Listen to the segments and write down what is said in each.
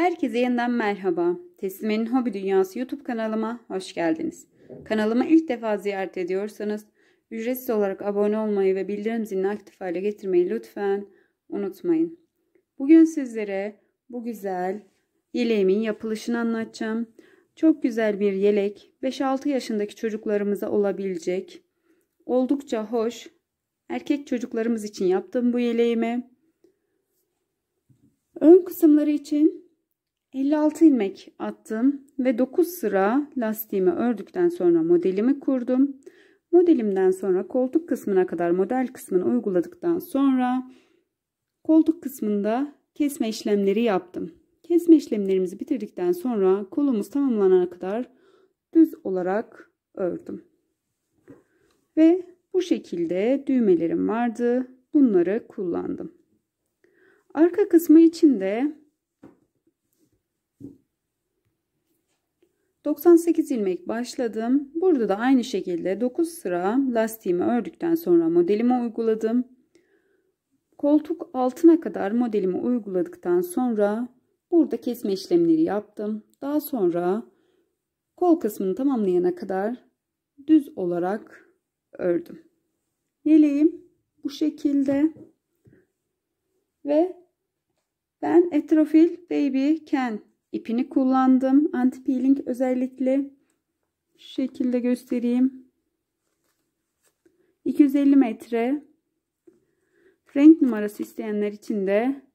Herkese yeniden merhaba. Teslime'nin Hobi Dünyası YouTube kanalıma hoş geldiniz. Kanalımı ilk defa ziyaret ediyorsanız ücretsiz olarak abone olmayı ve bildirim zilini aktif hale getirmeyi lütfen unutmayın. Bugün sizlere bu güzel yeleğimin yapılışını anlatacağım. Çok güzel bir yelek 5-6 yaşındaki çocuklarımıza olabilecek. Oldukça hoş. Erkek çocuklarımız için yaptım bu yeleğimi. Ön kısımları için 56 ilmek attım ve 9 sıra lastiğimi ördükten sonra modelimi kurdum. Modelimden sonra koltuk kısmına kadar model kısmını uyguladıktan sonra koltuk kısmında kesme işlemleri yaptım. Kesme işlemlerimizi bitirdikten sonra kolumuz tamamlanana kadar düz olarak ördüm. Ve bu şekilde düğmelerim vardı. Bunları kullandım. Arka kısmı için de 98 ilmek başladım. Burada da aynı şekilde 9 sıra lastiğimi ördükten sonra modelime uyguladım. Koltuk altına kadar modelimi uyguladıktan sonra burada kesme işlemleri yaptım. Daha sonra kol kısmını tamamlayana kadar düz olarak ördüm. Yeleğim bu şekilde ve ben Etrofil Baby Ken ipini kullandım. Anti peeling özellikle şu şekilde göstereyim. 250 metre renk numarası isteyenler için de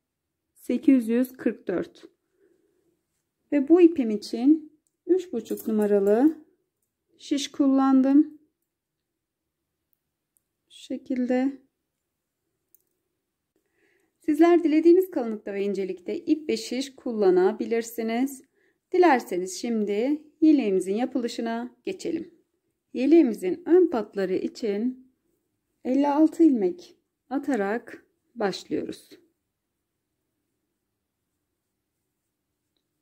844 ve bu ipim için 3,5 numaralı şiş kullandım. Şu şekilde Sizler dilediğiniz kalınlıkta ve incelikte ip ve şiş kullanabilirsiniz. Dilerseniz şimdi yeleğimizin yapılışına geçelim. Yeleğimizin ön patları için 56 ilmek atarak başlıyoruz.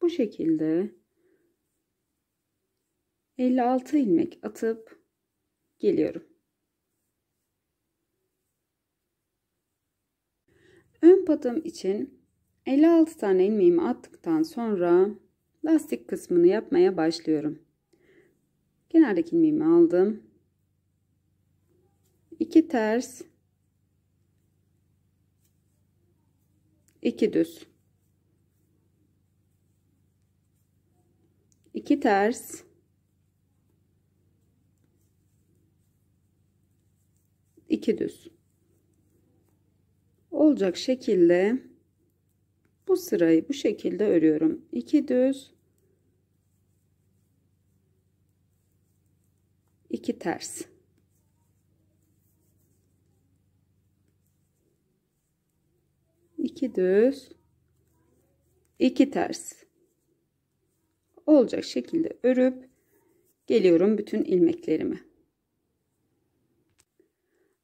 Bu şekilde 56 ilmek atıp geliyorum. Ön patım için 56 tane ilmeğimi attıktan sonra lastik kısmını yapmaya başlıyorum. Kenardaki ilmeğimi aldım. 2 ters 2 düz 2 ters 2 düz olacak şekilde bu sırayı bu şekilde örüyorum. 2 düz 2 ters. iki düz iki ters olacak şekilde örüp geliyorum bütün ilmeklerimi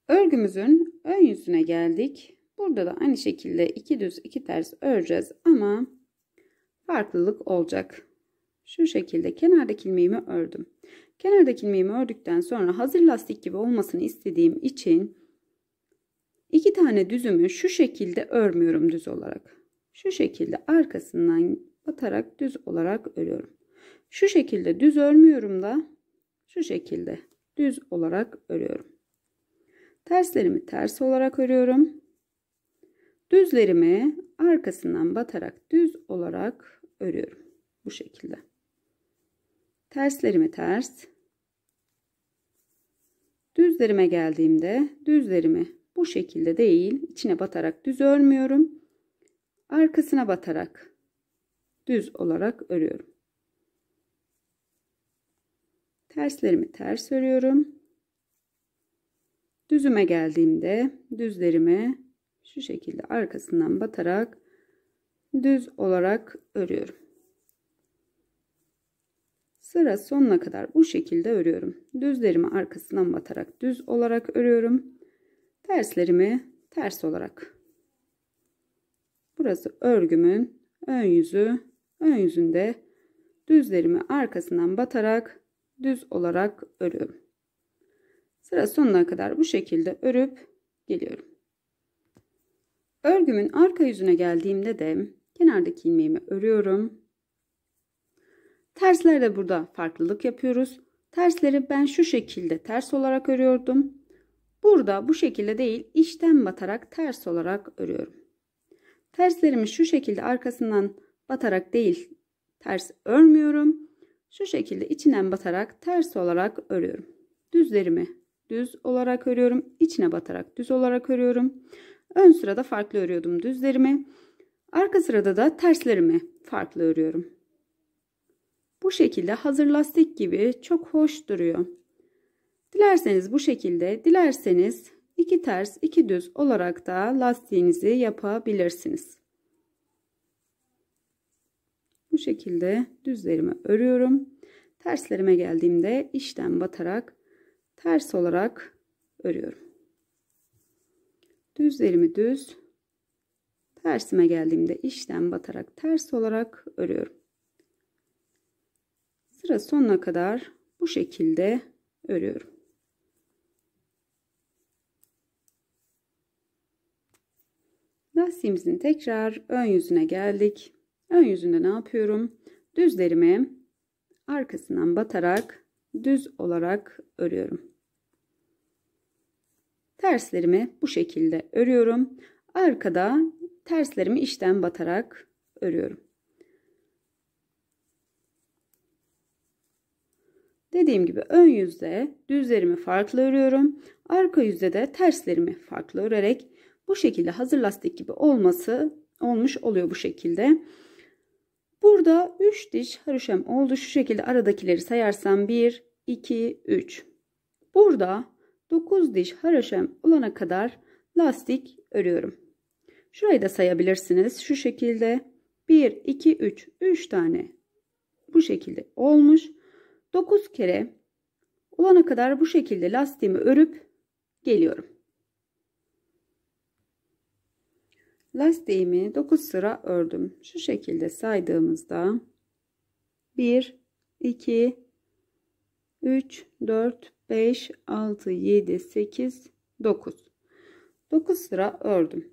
örgümüzün ön yüzüne geldik Burada da aynı şekilde iki düz iki ters öreceğiz ama farklılık olacak. Şu şekilde kenardaki ilmeğimi ördüm. Kenardaki ilmeğimi ördükten sonra hazır lastik gibi olmasını istediğim için iki tane düzümü şu şekilde örmüyorum düz olarak. Şu şekilde arkasından batarak düz olarak örüyorum. Şu şekilde düz örmüyorum da şu şekilde düz olarak örüyorum. Terslerimi ters olarak örüyorum. Düzlerimi arkasından batarak düz olarak örüyorum. Bu şekilde. Terslerimi ters. Düzlerime geldiğimde düzlerimi bu şekilde değil içine batarak düz örmüyorum. Arkasına batarak düz olarak örüyorum. Terslerimi ters örüyorum. Düzüme geldiğimde düzlerimi şu şekilde arkasından batarak düz olarak örüyorum. Sıra sonuna kadar bu şekilde örüyorum. Düzlerimi arkasından batarak düz olarak örüyorum. Terslerimi ters olarak. Burası örgümün ön yüzü. Ön yüzünde düzlerimi arkasından batarak düz olarak örüyorum. Sıra sonuna kadar bu şekilde örüp geliyorum. Örgümün arka yüzüne geldiğimde de kenardaki ilmeğimi örüyorum. Terslerde burada farklılık yapıyoruz. Tersleri ben şu şekilde ters olarak örüyordum. Burada bu şekilde değil içten batarak ters olarak örüyorum. Terslerimi şu şekilde arkasından batarak değil ters örmüyorum. Şu şekilde içinden batarak ters olarak örüyorum. Düzlerimi düz olarak örüyorum. İçine batarak düz olarak örüyorum. Ön sırada farklı örüyordum düzlerimi. Arka sırada da terslerimi farklı örüyorum. Bu şekilde hazır lastik gibi çok hoş duruyor. Dilerseniz bu şekilde, dilerseniz iki ters, iki düz olarak da lastiğinizi yapabilirsiniz. Bu şekilde düzlerimi örüyorum. Terslerime geldiğimde işten batarak ters olarak örüyorum düzlerimi düz tersime geldiğimde işten batarak ters olarak örüyorum. Sıra sonuna kadar bu şekilde örüyorum. Lastiğimizin tekrar ön yüzüne geldik. Ön yüzünde ne yapıyorum? Düzlerimi arkasından batarak düz olarak örüyorum. Terslerimi bu şekilde örüyorum. Arkada terslerimi içten batarak örüyorum. Dediğim gibi ön yüzde düzlerimi farklı örüyorum. Arka yüzde de terslerimi farklı örerek bu şekilde hazır lastik gibi olması olmuş oluyor bu şekilde. Burada 3 diş haroşem oldu. Şu şekilde aradakileri sayarsam 1, 2, 3. Burada 9 diş haroşem olana kadar lastik örüyorum. Şurayı da sayabilirsiniz. Şu şekilde 1, 2, 3, 3 tane bu şekilde olmuş. 9 kere olana kadar bu şekilde lastiğimi örüp geliyorum. Lastiğimi 9 sıra ördüm. Şu şekilde saydığımızda 1, 2, 3, 4, 5, 6, 7, 8, 9. 9 sıra ördüm.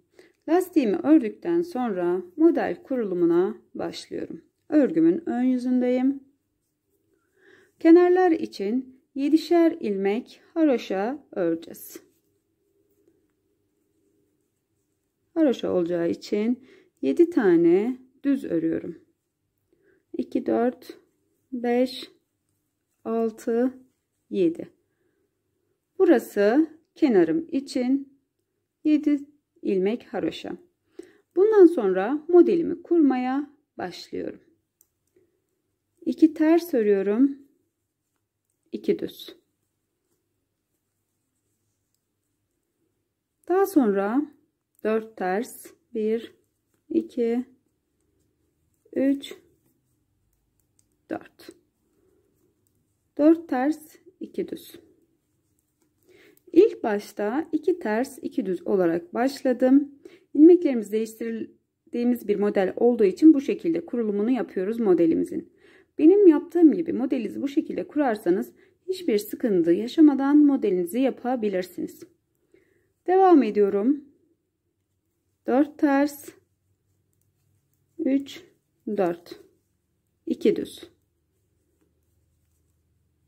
Lastiğimi ördükten sonra model kurulumuna başlıyorum. Örgümün ön yüzündeyim. Kenarlar için 7'şer ilmek haroşa öreceğiz. Haroşa olacağı için 7 tane düz örüyorum. 2 4 5 6, 7. Burası kenarım için 7 ilmek haroşa. Bundan sonra modelimi kurmaya başlıyorum. 2 ters örüyorum. 2 düz. Daha sonra 4 ters 1 2 3 4 4 ters 2 düz. İlk başta 2 ters 2 düz olarak başladım. İlmeklerimiz değiştirdiğimiz bir model olduğu için bu şekilde kurulumunu yapıyoruz modelimizin. Benim yaptığım gibi modelinizi bu şekilde kurarsanız hiçbir sıkıntı yaşamadan modelinizi yapabilirsiniz. Devam ediyorum. 4 ters 3 4 2 düz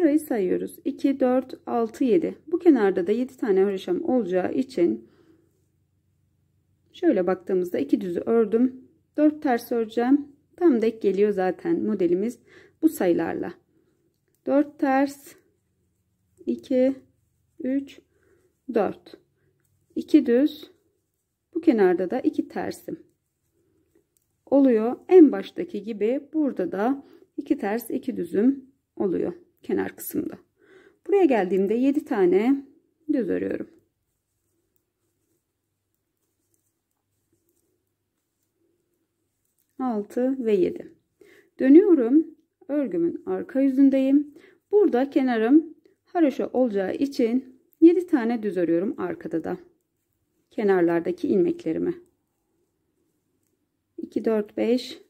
Şurayı sayıyoruz. 2, 4, 6, 7. Bu kenarda da 7 tane haroşam olacağı için şöyle baktığımızda 2 düzü ördüm. 4 ters öreceğim. Tam dek geliyor zaten modelimiz bu sayılarla. 4 ters 2 3 4 2 düz bu kenarda da 2 tersim oluyor. En baştaki gibi burada da 2 ters 2 düzüm oluyor kenar kısımda. Buraya geldiğimde 7 tane düz örüyorum. Altı ve yedi. Dönüyorum. Örgümün arka yüzündeyim. Burada kenarım haroşa olacağı için yedi tane düz örüyorum arkada da. Kenarlardaki ilmeklerimi. İki dört beş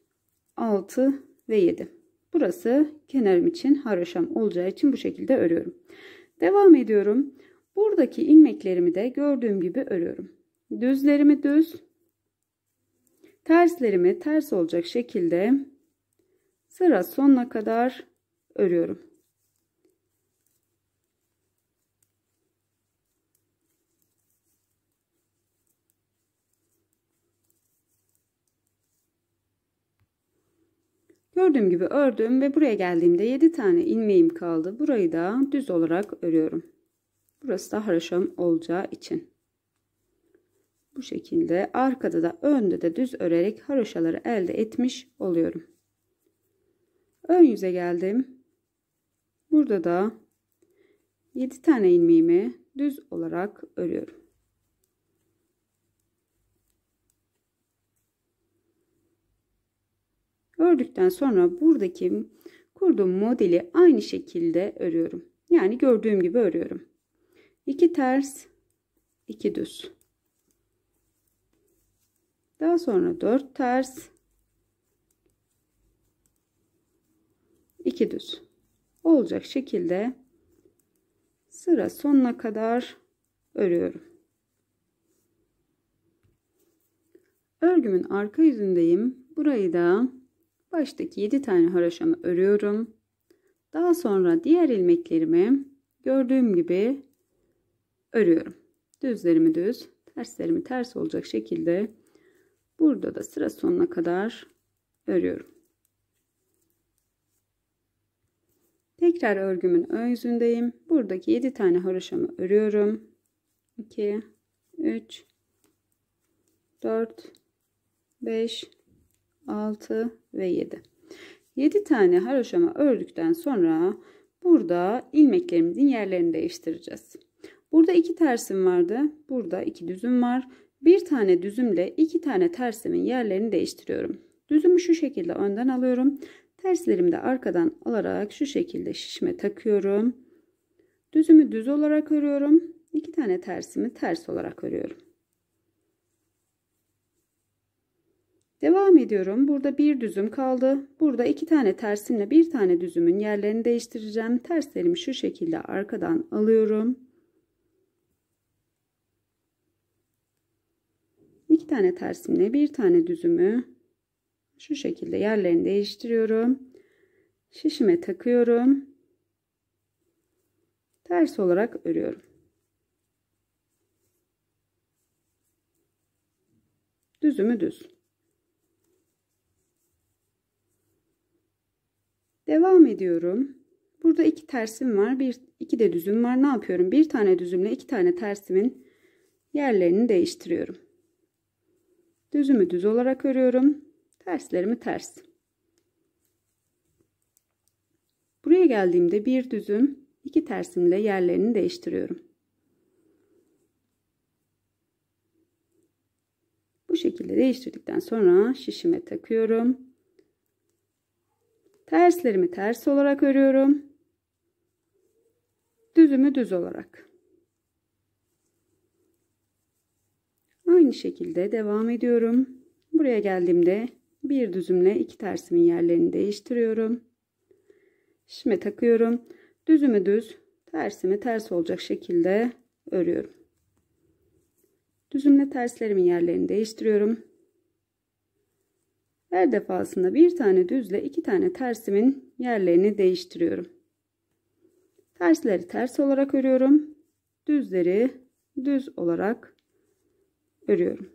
altı ve yedi. Burası kenarım için haroşam olacağı için bu şekilde örüyorum. Devam ediyorum. Buradaki ilmeklerimi de gördüğüm gibi örüyorum. Düzlerimi düz, terslerimi ters olacak şekilde sıra sonuna kadar örüyorum. Gördüğüm gibi ördüm ve buraya geldiğimde 7 tane ilmeğim kaldı. Burayı da düz olarak örüyorum. Burası da haroşam olacağı için. Bu şekilde arkada da önde de düz örerek haroşaları elde etmiş oluyorum. Ön yüze geldim. Burada da 7 tane ilmeğimi düz olarak örüyorum. Ördükten sonra buradaki kurduğum modeli aynı şekilde örüyorum. Yani gördüğüm gibi örüyorum. 2 ters, 2 düz. Daha sonra 4 ters, 2 düz. Olacak şekilde sıra sonuna kadar örüyorum. Örgümün arka yüzündeyim. Burayı da baştaki 7 tane haraşamı örüyorum. Daha sonra diğer ilmeklerimi gördüğüm gibi örüyorum. Düzlerimi düz, terslerimi ters olacak şekilde burada da sıra sonuna kadar örüyorum. Tekrar örgümün ön yüzündeyim. Buradaki 7 tane haroşamı örüyorum. 2 3 4 5 6 ve 7. 7 tane haroşama ördükten sonra burada ilmeklerimizin yerlerini değiştireceğiz. Burada iki tersim vardı. Burada iki düzüm var. Bir tane düzümle iki tane tersimin yerlerini değiştiriyorum. Düzümü şu şekilde önden alıyorum. Terslerimi de arkadan alarak şu şekilde şişme takıyorum. Düzümü düz olarak örüyorum. İki tane tersimi ters olarak örüyorum. Devam ediyorum. Burada bir düzüm kaldı. Burada iki tane tersimle bir tane düzümün yerlerini değiştireceğim. Terslerimi şu şekilde arkadan alıyorum. İki tane tersimle bir tane düzümü şu şekilde yerlerini değiştiriyorum. Şişime takıyorum. Ters olarak örüyorum. Düzümü düz. Devam ediyorum. Burada iki tersim var. Bir, iki de düzüm var. Ne yapıyorum? Bir tane düzümle iki tane tersimin yerlerini değiştiriyorum. Düzümü düz olarak örüyorum. Terslerimi ters. Buraya geldiğimde bir düzüm, iki tersimle yerlerini değiştiriyorum. Bu şekilde değiştirdikten sonra şişime takıyorum. Terslerimi ters olarak örüyorum. Düzümü düz olarak. Aynı şekilde devam ediyorum. Buraya geldiğimde bir düzümle iki tersimin yerlerini değiştiriyorum. Şişme takıyorum. Düzümü düz, tersimi ters olacak şekilde örüyorum. Düzümle terslerimin yerlerini değiştiriyorum. Her defasında bir tane düzle iki tane tersimin yerlerini değiştiriyorum. Tersleri ters olarak örüyorum. Düzleri düz olarak örüyorum.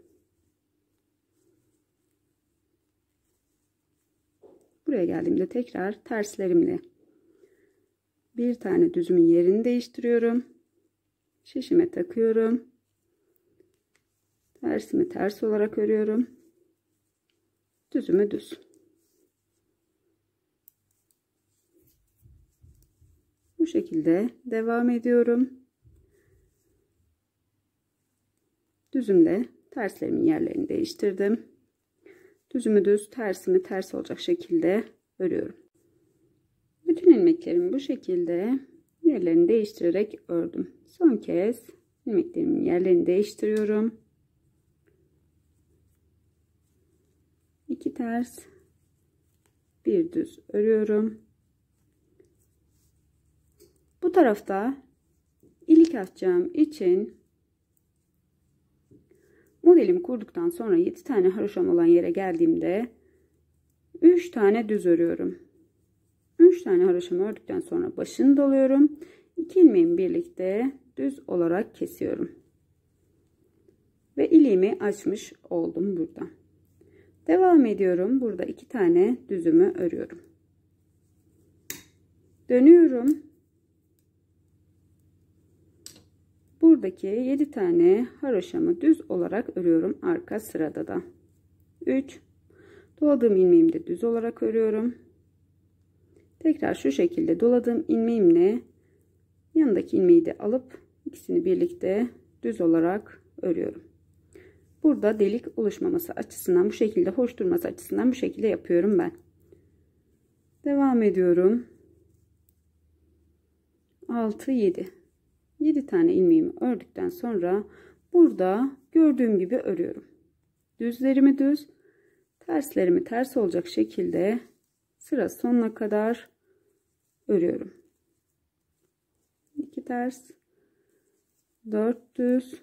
Buraya geldiğimde tekrar terslerimle bir tane düzümün yerini değiştiriyorum. Şişime takıyorum. Tersimi ters olarak örüyorum düzüme düz. Bu şekilde devam ediyorum. Düzümle terslerimin yerlerini değiştirdim. Düzümü düz, tersimi ters olacak şekilde örüyorum. Bütün ilmeklerimi bu şekilde yerlerini değiştirerek ördüm. Son kez ilmeklerimin yerlerini değiştiriyorum. 2 ters bir düz örüyorum. Bu tarafta ilik atacağım için modelimi kurduktan sonra 7 tane haroşam olan yere geldiğimde 3 tane düz örüyorum. 3 tane haroşamı ördükten sonra başını doluyorum. 2 ilmeğimi birlikte düz olarak kesiyorum. Ve iliğimi açmış oldum buradan. Devam ediyorum. Burada iki tane düzümü örüyorum. Dönüyorum. Buradaki 7 tane haroşamı düz olarak örüyorum arka sırada da. 3 doladığım ilmeğimi de düz olarak örüyorum. Tekrar şu şekilde doladığım ilmeğimle yanındaki ilmeği de alıp ikisini birlikte düz olarak örüyorum. Burada delik oluşmaması açısından bu şekilde hoş durması açısından bu şekilde yapıyorum ben. Devam ediyorum. 6 7 7 tane ilmeğimi ördükten sonra burada gördüğüm gibi örüyorum. Düzlerimi düz, terslerimi ters olacak şekilde sıra sonuna kadar örüyorum. 2 ters, 4 düz,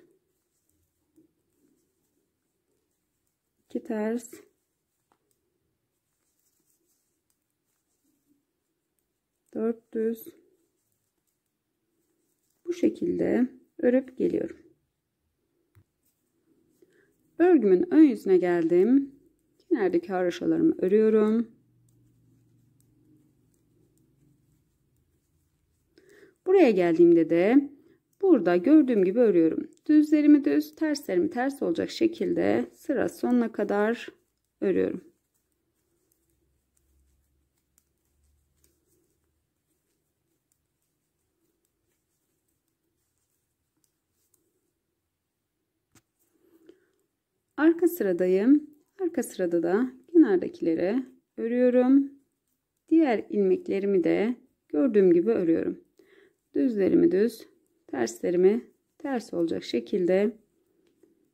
iki ters dört düz bu şekilde örüp geliyorum örgümün ön yüzüne geldim kenardaki haroşalarımı örüyorum buraya geldiğimde de Burada gördüğüm gibi örüyorum. Düzlerimi düz, terslerimi ters olacak şekilde sıra sonuna kadar örüyorum. Arka sıradayım. Arka sırada da kenardakileri örüyorum. Diğer ilmeklerimi de gördüğüm gibi örüyorum. Düzlerimi düz, terslerimi ters olacak şekilde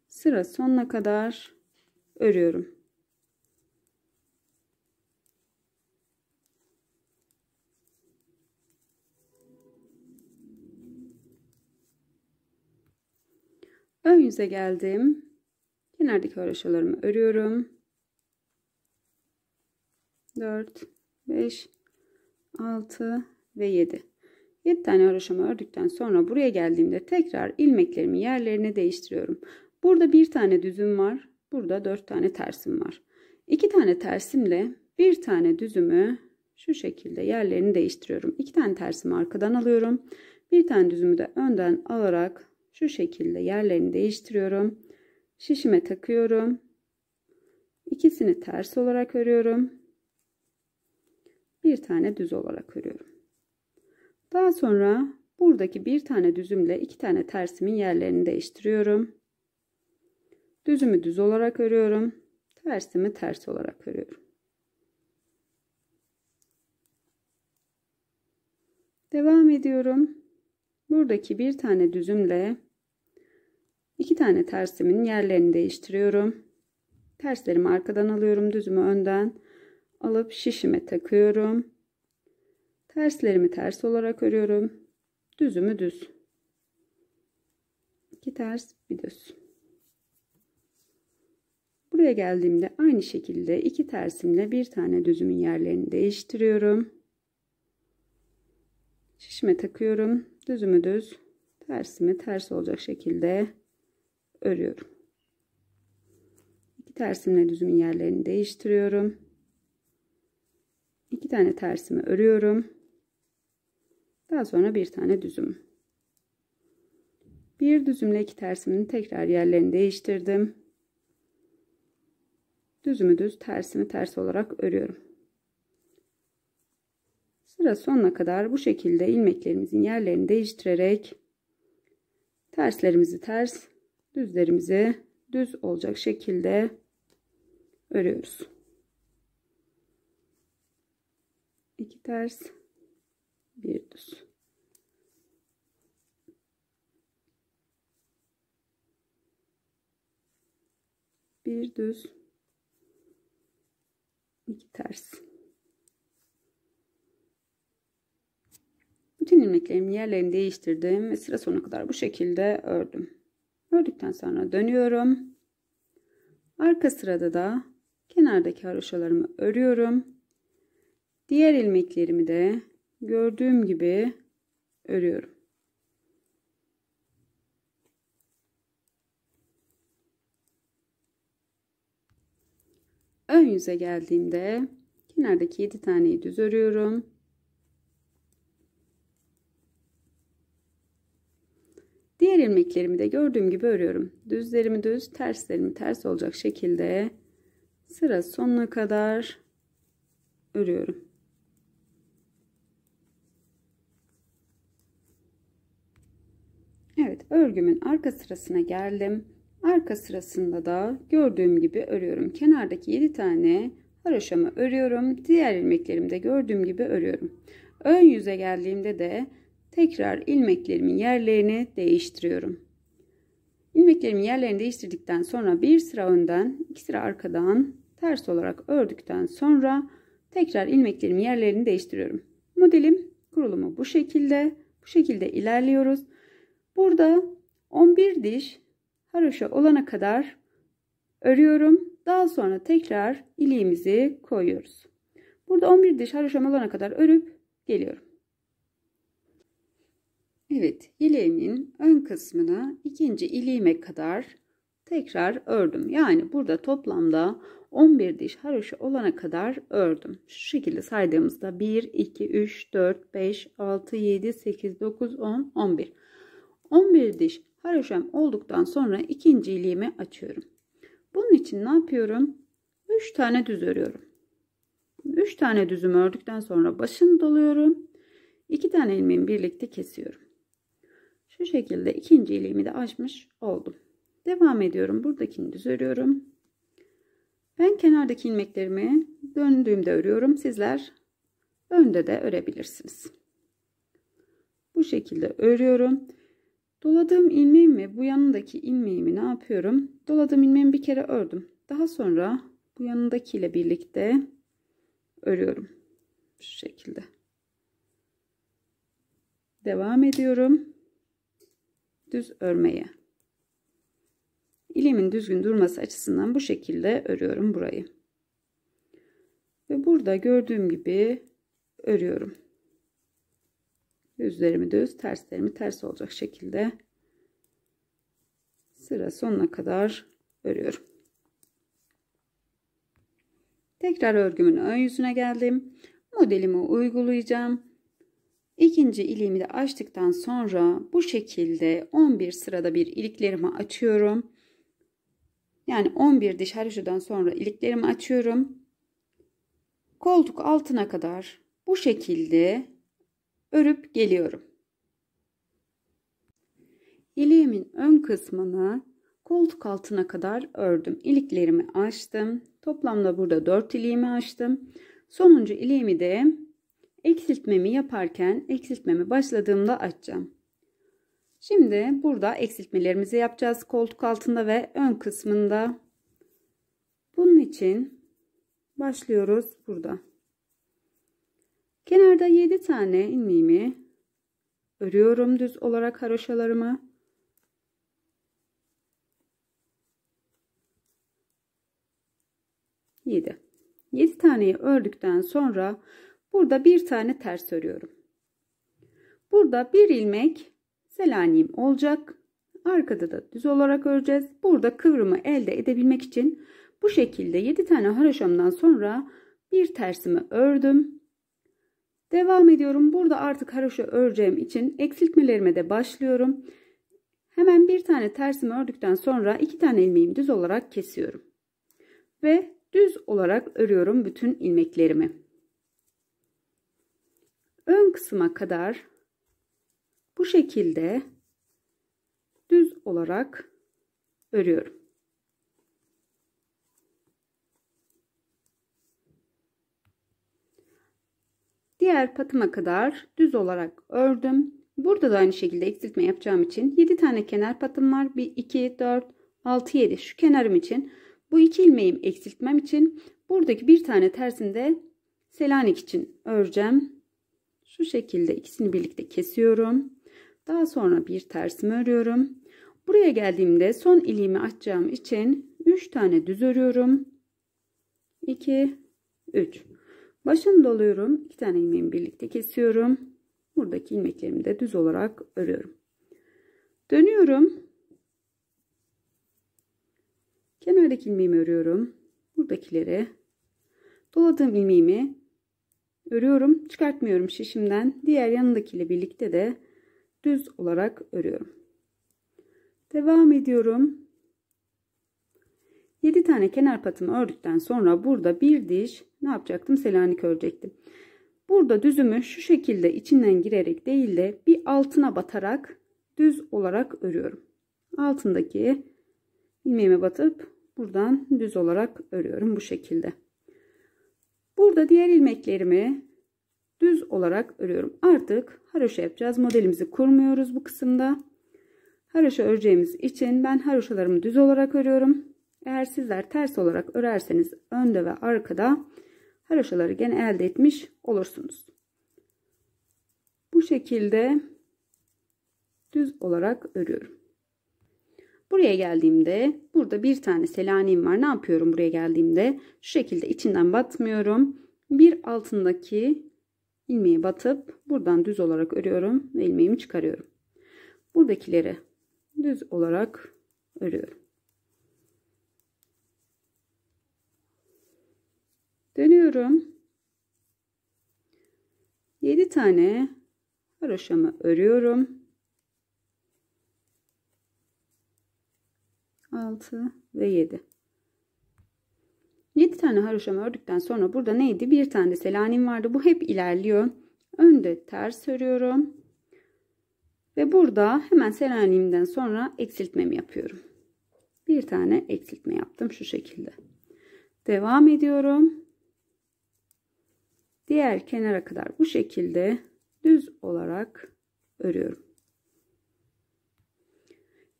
sıra sonuna kadar örüyorum. Ön yüze geldim. Kenardaki haroşalarımı örüyorum. 4, 5, 6 ve 7. 7 tane haroşamı ördükten sonra buraya geldiğimde tekrar ilmeklerimi yerlerine değiştiriyorum. Burada bir tane düzüm var. Burada 4 tane tersim var. 2 tane tersimle bir tane düzümü şu şekilde yerlerini değiştiriyorum. 2 tane tersimi arkadan alıyorum. Bir tane düzümü de önden alarak şu şekilde yerlerini değiştiriyorum. Şişime takıyorum. İkisini ters olarak örüyorum. Bir tane düz olarak örüyorum. Daha sonra buradaki bir tane düzümle iki tane tersimin yerlerini değiştiriyorum. Düzümü düz olarak örüyorum. Tersimi ters olarak örüyorum. Devam ediyorum. Buradaki bir tane düzümle iki tane tersimin yerlerini değiştiriyorum. Terslerimi arkadan alıyorum. Düzümü önden alıp şişime takıyorum. Terslerimi ters olarak örüyorum. Düzümü düz. İki ters bir düz. Buraya geldiğimde aynı şekilde iki tersimle bir tane düzümün yerlerini değiştiriyorum. Şişime takıyorum. Düzümü düz, tersimi ters olacak şekilde örüyorum. İki tersimle düzümün yerlerini değiştiriyorum. İki tane tersimi örüyorum. Daha sonra bir tane düzüm. Bir düzümle iki tersimin tekrar yerlerini değiştirdim. Düzümü düz, tersimi ters olarak örüyorum. Sıra sonuna kadar bu şekilde ilmeklerimizin yerlerini değiştirerek terslerimizi ters, düzlerimizi düz olacak şekilde örüyoruz. İki ters yapıyoruz. Bir düz, iki ters. Bütün ilmeklerimin yerlerini değiştirdim ve sıra sonuna kadar bu şekilde ördüm. Ördükten sonra dönüyorum. Arka sırada da kenardaki haroşalarımı örüyorum. Diğer ilmeklerimi de gördüğüm gibi örüyorum. Ön yüze geldiğimde kenardaki 7 taneyi düz örüyorum. Diğer ilmeklerimi de gördüğüm gibi örüyorum. Düzlerimi düz, terslerimi ters olacak şekilde sıra sonuna kadar örüyorum. Evet örgümün arka sırasına geldim. Arka sırasında da gördüğüm gibi örüyorum. Kenardaki 7 tane haroşamı örüyorum. Diğer ilmeklerimde gördüğüm gibi örüyorum. Ön yüze geldiğimde de tekrar ilmeklerimin yerlerini değiştiriyorum. İlmeklerimin yerlerini değiştirdikten sonra bir sıra önden, iki sıra arkadan ters olarak ördükten sonra tekrar ilmeklerimin yerlerini değiştiriyorum. Modelim kurulumu bu şekilde. Bu şekilde ilerliyoruz. Burada 11 diş haroşa olana kadar örüyorum. Daha sonra tekrar iliğimizi koyuyoruz. Burada 11 diş haroşa olana kadar örüp geliyorum. Evet yeleğimin ön kısmına ikinci iliğime kadar tekrar ördüm. Yani burada toplamda 11 diş haroşa olana kadar ördüm. Şu şekilde saydığımızda 1, 2, 3, 4, 5, 6, 7, 8, 9, 10, 11. 11 diş haroşem olduktan sonra ikinci iliğimi açıyorum. Bunun için ne yapıyorum? 3 tane düz örüyorum. 3 tane düzümü ördükten sonra başını doluyorum. 2 tane ilmeğimi birlikte kesiyorum. Şu şekilde ikinci ilmeğimi de açmış oldum. Devam ediyorum. Buradakini düz örüyorum. Ben kenardaki ilmeklerimi döndüğümde örüyorum. Sizler önde de örebilirsiniz. Bu şekilde örüyorum. Doladığım ilmeğimi bu yanındaki ilmeğimi ne yapıyorum? Doladığım ilmeğimi bir kere ördüm. Daha sonra bu yanındakiyle birlikte örüyorum. Şu şekilde. Devam ediyorum. Düz örmeye. İlimin düzgün durması açısından bu şekilde örüyorum burayı. Ve burada gördüğüm gibi örüyorum. Düzlerimi düz, terslerimi ters olacak şekilde sıra sonuna kadar örüyorum. Tekrar örgümün ön yüzüne geldim. Modelimi uygulayacağım. İkinci iliğimi de açtıktan sonra bu şekilde 11 sırada bir iliklerimi açıyorum. Yani 11 diş haroşadan sonra iliklerimi açıyorum. Koltuk altına kadar bu şekilde örüp geliyorum. İliğimin ön kısmını koltuk altına kadar ördüm. İliklerimi açtım. Toplamda burada 4 iliğimi açtım. Sonuncu iliğimi de eksiltmemi yaparken eksiltmemi başladığımda açacağım. Şimdi burada eksiltmelerimizi yapacağız koltuk altında ve ön kısmında. Bunun için başlıyoruz burada. Kenarda 7 tane ilmeğimi örüyorum düz olarak haroşalarımı. Yedi. Yedi taneyi ördükten sonra burada bir tane ters örüyorum. Burada bir ilmek selanim olacak. Arkada da düz olarak öreceğiz. Burada kıvrımı elde edebilmek için bu şekilde 7 tane haroşamdan sonra bir tersimi ördüm Devam ediyorum. Burada artık haroşa öreceğim için eksiltmelerime de başlıyorum. Hemen bir tane tersimi ördükten sonra iki tane ilmeğimi düz olarak kesiyorum. Ve düz olarak örüyorum bütün ilmeklerimi. Ön kısma kadar bu şekilde düz olarak örüyorum. diğer patıma kadar düz olarak ördüm. Burada da aynı şekilde eksiltme yapacağım için 7 tane kenar patım var. 1, 2, 4, 6, 7 şu kenarım için. Bu iki ilmeğim eksiltmem için. Buradaki bir tane tersinde Selanik için öreceğim. Şu şekilde ikisini birlikte kesiyorum. Daha sonra bir tersimi örüyorum. Buraya geldiğimde son iliğimi açacağım için 3 tane düz örüyorum. 2, 3. Başını doluyorum. iki tane ilmeğimi birlikte kesiyorum. Buradaki ilmeklerimi de düz olarak örüyorum. Dönüyorum. Kenardaki ilmeğimi örüyorum. Buradakilere doladığım ilmeğimi örüyorum. Çıkartmıyorum şişimden. Diğer yanındakiyle birlikte de düz olarak örüyorum. Devam ediyorum. 7 tane kenar patımı ördükten sonra burada bir diş ne yapacaktım? Selanik örecektim. Burada düzümü şu şekilde içinden girerek değil de bir altına batarak düz olarak örüyorum. Altındaki ilmeğime batıp buradan düz olarak örüyorum bu şekilde. Burada diğer ilmeklerimi düz olarak örüyorum. Artık haroşa yapacağız. Modelimizi kurmuyoruz bu kısımda. Haroşa öreceğimiz için ben haroşalarımı düz olarak örüyorum. Eğer sizler ters olarak örerseniz önde ve arkada haroşaları gene elde etmiş olursunuz. Bu şekilde düz olarak örüyorum. Buraya geldiğimde burada bir tane selanim var. Ne yapıyorum buraya geldiğimde? Şu şekilde içinden batmıyorum. Bir altındaki ilmeği batıp buradan düz olarak örüyorum ve ilmeğimi çıkarıyorum. Buradakileri düz olarak örüyorum. Dönüyorum. 7 tane haroşamı örüyorum. 6 ve 7. 7 tane haroşamı ördükten sonra burada neydi? Bir tane selanim vardı. Bu hep ilerliyor. Önde ters örüyorum. Ve burada hemen selanimden sonra eksiltmemi yapıyorum. Bir tane eksiltme yaptım şu şekilde. Devam ediyorum diğer kenara kadar bu şekilde düz olarak örüyorum.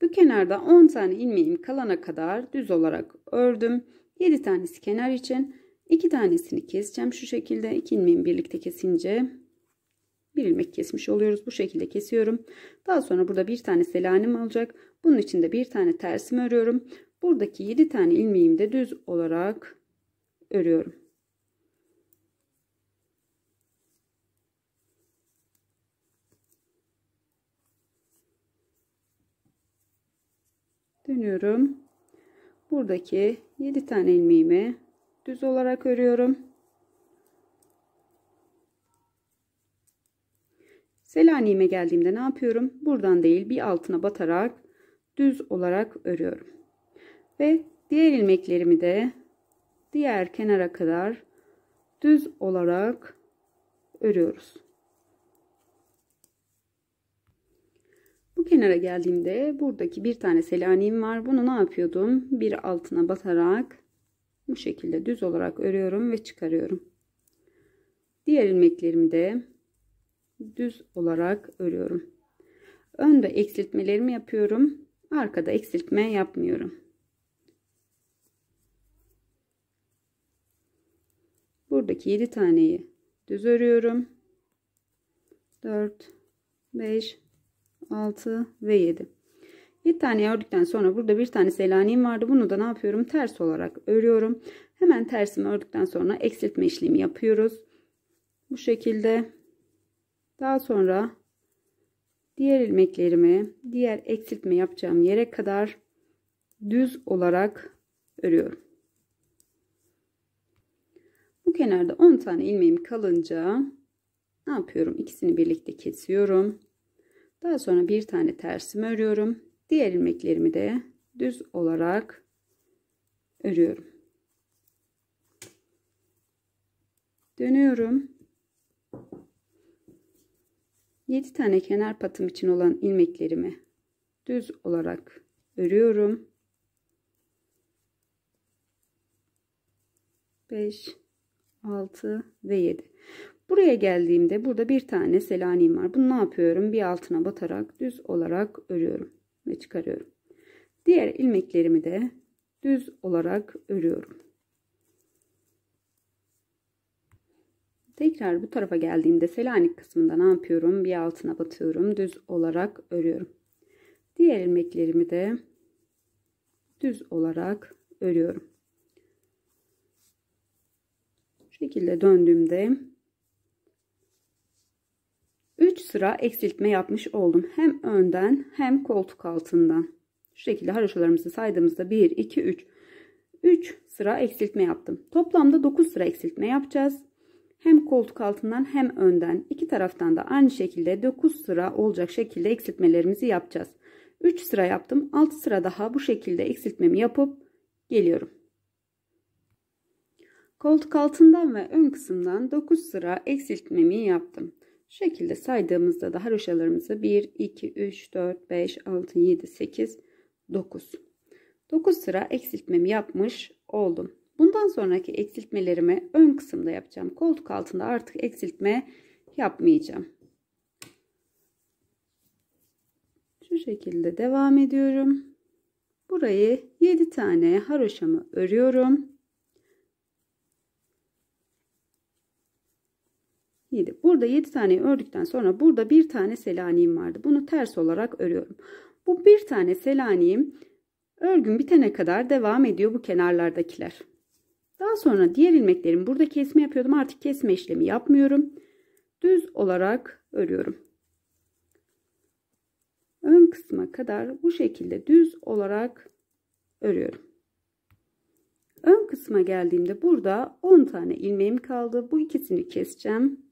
Bu kenarda 10 tane ilmeğim kalana kadar düz olarak ördüm. 7 tanesi kenar için. 2 tanesini keseceğim şu şekilde. 2 ilmeğimi birlikte kesince bir ilmek kesmiş oluyoruz. Bu şekilde kesiyorum. Daha sonra burada bir tane selanim olacak. Bunun için de bir tane tersim örüyorum. Buradaki 7 tane ilmeğimi de düz olarak örüyorum. dönüyorum. Buradaki 7 tane ilmeğimi düz olarak örüyorum. Selaniğime geldiğimde ne yapıyorum? Buradan değil bir altına batarak düz olarak örüyorum. Ve diğer ilmeklerimi de diğer kenara kadar düz olarak örüyoruz. Bu kenara geldiğimde buradaki bir tane selaniğim var. Bunu ne yapıyordum? Bir altına batarak bu şekilde düz olarak örüyorum ve çıkarıyorum. Diğer ilmeklerimi de düz olarak örüyorum. Önde eksiltmelerimi yapıyorum. Arkada eksiltme yapmıyorum. Buradaki 7 taneyi düz örüyorum. 4 5 6 ve 7. 7 tane ördükten sonra burada bir tane selaniğim vardı. Bunu da ne yapıyorum? Ters olarak örüyorum. Hemen tersimi ördükten sonra eksiltme işlemi yapıyoruz. Bu şekilde. Daha sonra diğer ilmeklerimi diğer eksiltme yapacağım yere kadar düz olarak örüyorum. Bu kenarda 10 tane ilmeğim kalınca ne yapıyorum? İkisini birlikte kesiyorum. Daha sonra bir tane tersimi örüyorum. Diğer ilmeklerimi de düz olarak örüyorum. Dönüyorum. 7 tane kenar patım için olan ilmeklerimi düz olarak örüyorum. 5 6 ve 7 Buraya geldiğimde burada bir tane selanim var. Bunu ne yapıyorum? Bir altına batarak düz olarak örüyorum ve çıkarıyorum. Diğer ilmeklerimi de düz olarak örüyorum. Tekrar bu tarafa geldiğimde selanik kısmında ne yapıyorum? Bir altına batıyorum. Düz olarak örüyorum. Diğer ilmeklerimi de düz olarak örüyorum. Bu şekilde döndüğümde 3 sıra eksiltme yapmış oldum. Hem önden hem koltuk altından. Şu şekilde haroşalarımızı saydığımızda 1, 2, 3. 3 sıra eksiltme yaptım. Toplamda 9 sıra eksiltme yapacağız. Hem koltuk altından hem önden iki taraftan da aynı şekilde 9 sıra olacak şekilde eksiltmelerimizi yapacağız. 3 sıra yaptım. 6 sıra daha bu şekilde eksiltmemi yapıp geliyorum. Koltuk altından ve ön kısımdan 9 sıra eksiltmemi yaptım. Şu şekilde saydığımızda da haroşalarımızı 1, 2, 3, 4, 5, 6, 7, 8, 9. 9 sıra eksiltmemi yapmış oldum. Bundan sonraki eksiltmelerimi ön kısımda yapacağım. Koltuk altında artık eksiltme yapmayacağım. Şu şekilde devam ediyorum. Burayı 7 tane haroşamı örüyorum. 7. Burada 7 tane ördükten sonra burada bir tane selaniğim vardı. Bunu ters olarak örüyorum. Bu bir tane selaniğim örgün bitene kadar devam ediyor bu kenarlardakiler. Daha sonra diğer ilmeklerim burada kesme yapıyordum. Artık kesme işlemi yapmıyorum. Düz olarak örüyorum. Ön kısma kadar bu şekilde düz olarak örüyorum. Ön kısma geldiğimde burada 10 tane ilmeğim kaldı. Bu ikisini keseceğim.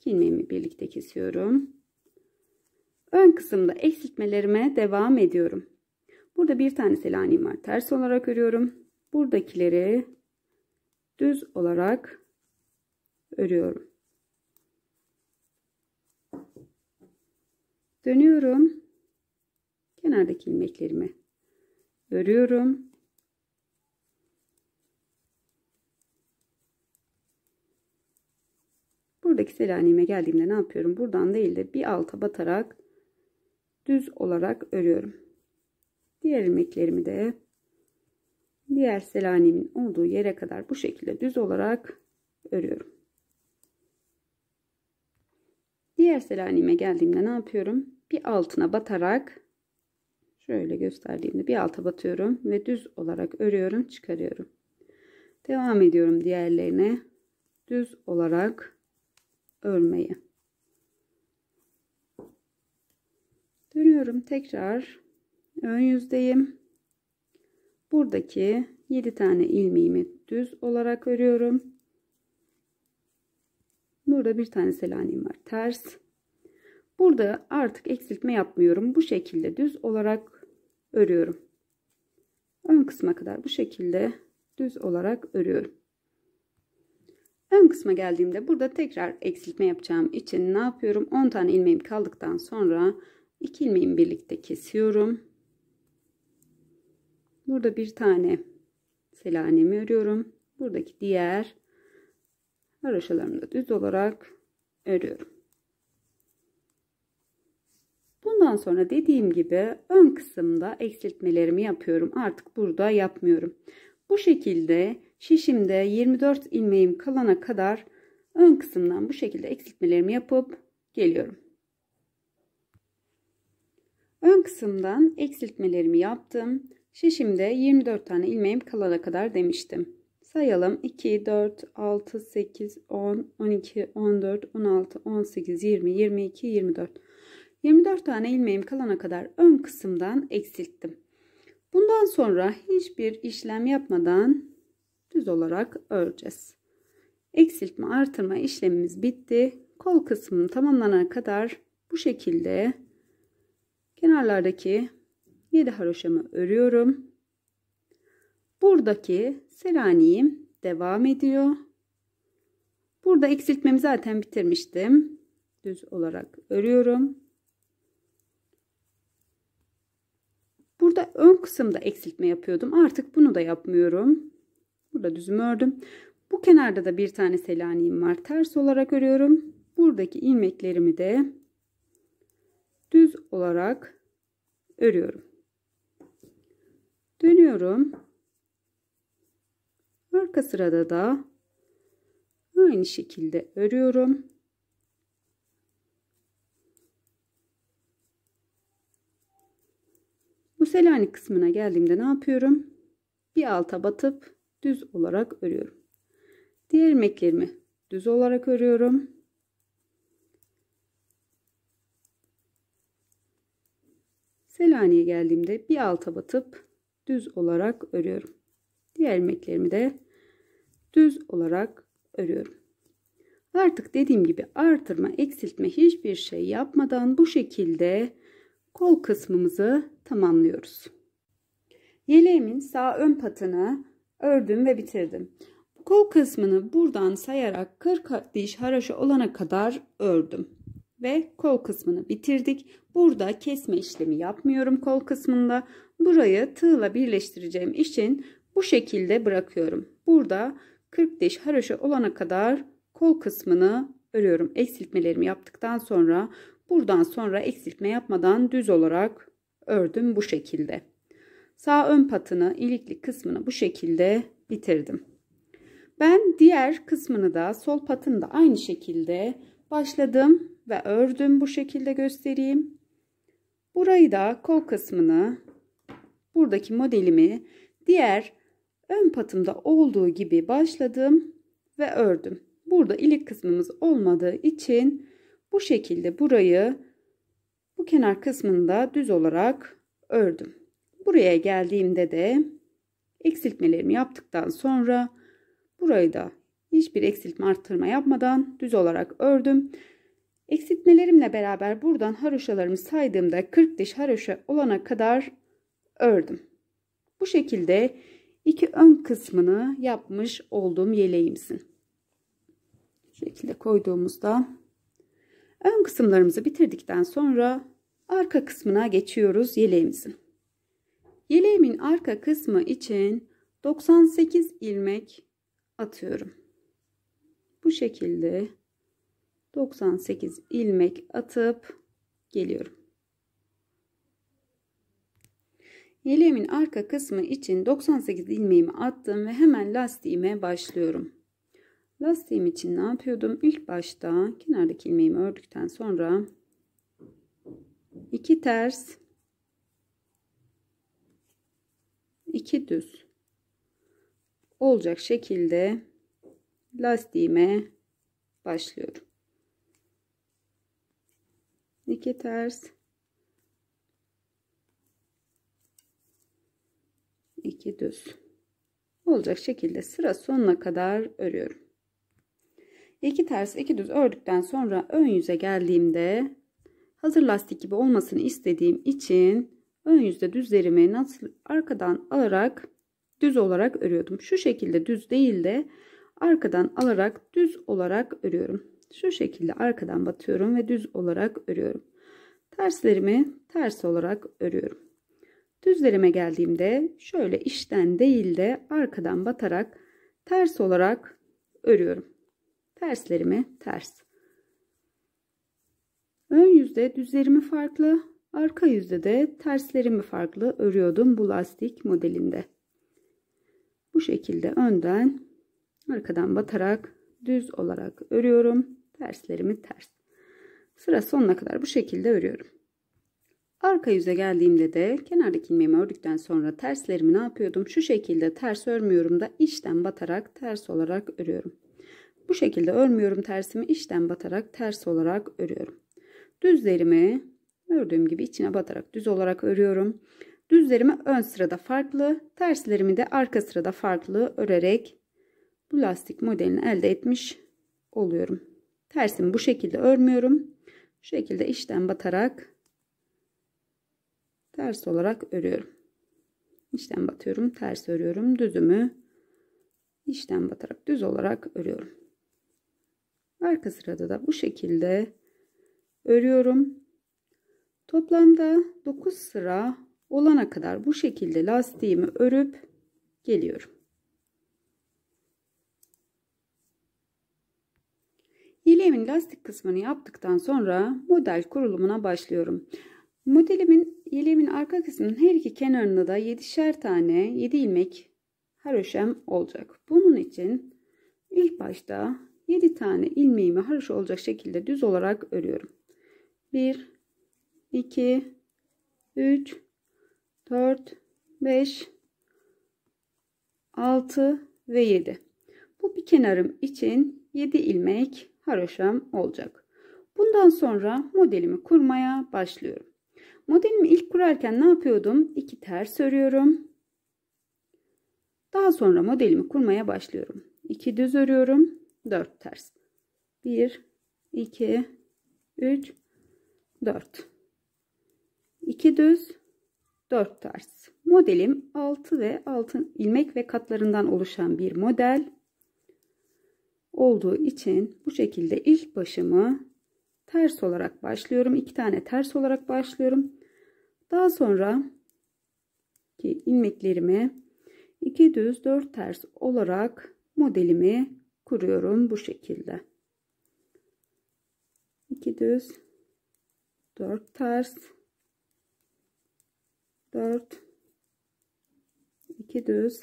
İki ilmeğimi birlikte kesiyorum. Ön kısımda eksiltmelerime devam ediyorum. Burada bir tane selanim var. Ters olarak örüyorum. Buradakileri düz olarak örüyorum. Dönüyorum. Kenardaki ilmeklerimi örüyorum. Buradaki selaniğime geldiğimde ne yapıyorum? Buradan değil de bir alta batarak düz olarak örüyorum. Diğer ilmeklerimi de diğer selaniğimin olduğu yere kadar bu şekilde düz olarak örüyorum. Diğer selaniğime geldiğimde ne yapıyorum? Bir altına batarak şöyle gösterdiğimde bir alta batıyorum ve düz olarak örüyorum, çıkarıyorum. Devam ediyorum diğerlerine. Düz olarak örmeyi. Dönüyorum tekrar ön yüzdeyim. Buradaki 7 tane ilmeğimi düz olarak örüyorum. Burada bir tane selanim var ters. Burada artık eksiltme yapmıyorum. Bu şekilde düz olarak örüyorum. Ön kısma kadar bu şekilde düz olarak örüyorum. Ön kısma geldiğimde burada tekrar eksiltme yapacağım için ne yapıyorum? 10 tane ilmeğim kaldıktan sonra 2 ilmeğimi birlikte kesiyorum. Burada bir tane selanemi örüyorum. Buradaki diğer haroşalarımı da düz olarak örüyorum. Bundan sonra dediğim gibi ön kısımda eksiltmelerimi yapıyorum. Artık burada yapmıyorum. Bu şekilde Şişimde 24 ilmeğim kalana kadar ön kısımdan bu şekilde eksiltmelerimi yapıp geliyorum. Ön kısımdan eksiltmelerimi yaptım. Şişimde 24 tane ilmeğim kalana kadar demiştim. Sayalım 2, 4, 6, 8, 10, 12, 14, 16, 18, 20, 22, 24. 24 tane ilmeğim kalana kadar ön kısımdan eksilttim. Bundan sonra hiçbir işlem yapmadan düz olarak öreceğiz. Eksiltme artırma işlemimiz bitti. Kol kısmını tamamlanana kadar bu şekilde kenarlardaki 7 haroşamı örüyorum. Buradaki selaniyim devam ediyor. Burada eksiltmemi zaten bitirmiştim. Düz olarak örüyorum. Burada ön kısımda eksiltme yapıyordum. Artık bunu da yapmıyorum. Burada düzümü ördüm. Bu kenarda da bir tane selaniyim var. Ters olarak örüyorum. Buradaki ilmeklerimi de düz olarak örüyorum. Dönüyorum. Arka sırada da aynı şekilde örüyorum. Bu selanik kısmına geldiğimde ne yapıyorum? Bir alta batıp düz olarak örüyorum. Diğer ilmeklerimi düz olarak örüyorum. Selanik'e geldiğimde bir alta batıp düz olarak örüyorum. Diğer ilmeklerimi de düz olarak örüyorum. Artık dediğim gibi artırma, eksiltme hiçbir şey yapmadan bu şekilde kol kısmımızı tamamlıyoruz. Yeleğimin sağ ön patını ördüm ve bitirdim. Kol kısmını buradan sayarak 40 diş haraşo olana kadar ördüm. Ve kol kısmını bitirdik. Burada kesme işlemi yapmıyorum kol kısmında. Burayı tığla birleştireceğim için bu şekilde bırakıyorum. Burada 40 diş haraşo olana kadar kol kısmını örüyorum. Eksiltmelerimi yaptıktan sonra buradan sonra eksiltme yapmadan düz olarak ördüm bu şekilde. Sağ ön patını ilikli kısmını bu şekilde bitirdim. Ben diğer kısmını da sol patını da aynı şekilde başladım ve ördüm bu şekilde göstereyim. Burayı da kol kısmını buradaki modelimi diğer ön patımda olduğu gibi başladım ve ördüm. Burada ilik kısmımız olmadığı için bu şekilde burayı bu kenar kısmında düz olarak ördüm. Buraya geldiğimde de eksiltmelerimi yaptıktan sonra burayı da hiçbir eksiltme arttırma yapmadan düz olarak ördüm. Eksiltmelerimle beraber buradan haroşalarımı saydığımda 40 diş haroşa olana kadar ördüm. Bu şekilde iki ön kısmını yapmış olduğum yeleğimsin. Şu şekilde koyduğumuzda ön kısımlarımızı bitirdikten sonra arka kısmına geçiyoruz yeleğimizin. Yeleğimin arka kısmı için 98 ilmek atıyorum. Bu şekilde 98 ilmek atıp geliyorum. Yeleğimin arka kısmı için 98 ilmeğimi attım ve hemen lastiğime başlıyorum. Lastiğim için ne yapıyordum? İlk başta kenardaki ilmeğimi ördükten sonra iki ters iki düz olacak şekilde lastiğime başlıyorum. İki ters iki düz olacak şekilde sıra sonuna kadar örüyorum. İki ters iki düz ördükten sonra ön yüze geldiğimde hazır lastik gibi olmasını istediğim için ön yüzde düzlerimi nasıl arkadan alarak düz olarak örüyordum. Şu şekilde düz değil de arkadan alarak düz olarak örüyorum. Şu şekilde arkadan batıyorum ve düz olarak örüyorum. Terslerimi ters olarak örüyorum. Düzlerime geldiğimde şöyle içten değil de arkadan batarak ters olarak örüyorum. Terslerimi ters. Ön yüzde düzlerimi farklı, Arka yüzde de terslerimi farklı örüyordum bu lastik modelinde. Bu şekilde önden arkadan batarak düz olarak örüyorum. Terslerimi ters. Sıra sonuna kadar bu şekilde örüyorum. Arka yüze geldiğimde de kenardaki ilmeğimi ördükten sonra terslerimi ne yapıyordum? Şu şekilde ters örmüyorum da içten batarak ters olarak örüyorum. Bu şekilde örmüyorum tersimi içten batarak ters olarak örüyorum. Düzlerimi Ördüğüm gibi içine batarak düz olarak örüyorum. Düzlerimi ön sırada farklı, terslerimi de arka sırada farklı örerek bu lastik modelini elde etmiş oluyorum. Tersimi bu şekilde örmüyorum. Şu şekilde içten batarak ters olarak örüyorum. İçten batıyorum, ters örüyorum. Düzümü içten batarak düz olarak örüyorum. Arka sırada da bu şekilde örüyorum. Toplamda 9 sıra olana kadar bu şekilde lastiğimi örüp geliyorum. İğnemin lastik kısmını yaptıktan sonra model kurulumuna başlıyorum. Modelimin yeleğimin arka kısmının her iki kenarında da 7'şer tane 7 ilmek haroşem olacak. Bunun için ilk başta 7 tane ilmeğimi haroş olacak şekilde düz olarak örüyorum. 1 2 3 4 5 6 ve 7 bu bir kenarım için 7 ilmek haroşam olacak bundan sonra modelimi kurmaya başlıyorum modelimi ilk kurarken ne yapıyordum 2 ters örüyorum daha sonra modelimi kurmaya başlıyorum 2 düz örüyorum 4 ters 1 2 3 4 2 düz 4 ters. Modelim 6 ve altın ilmek ve katlarından oluşan bir model olduğu için bu şekilde ilk başımı ters olarak başlıyorum. 2 tane ters olarak başlıyorum. Daha sonra ki ilmeklerimi 2 düz 4 ters olarak modelimi kuruyorum bu şekilde. 2 düz 4 ters 4 2 düz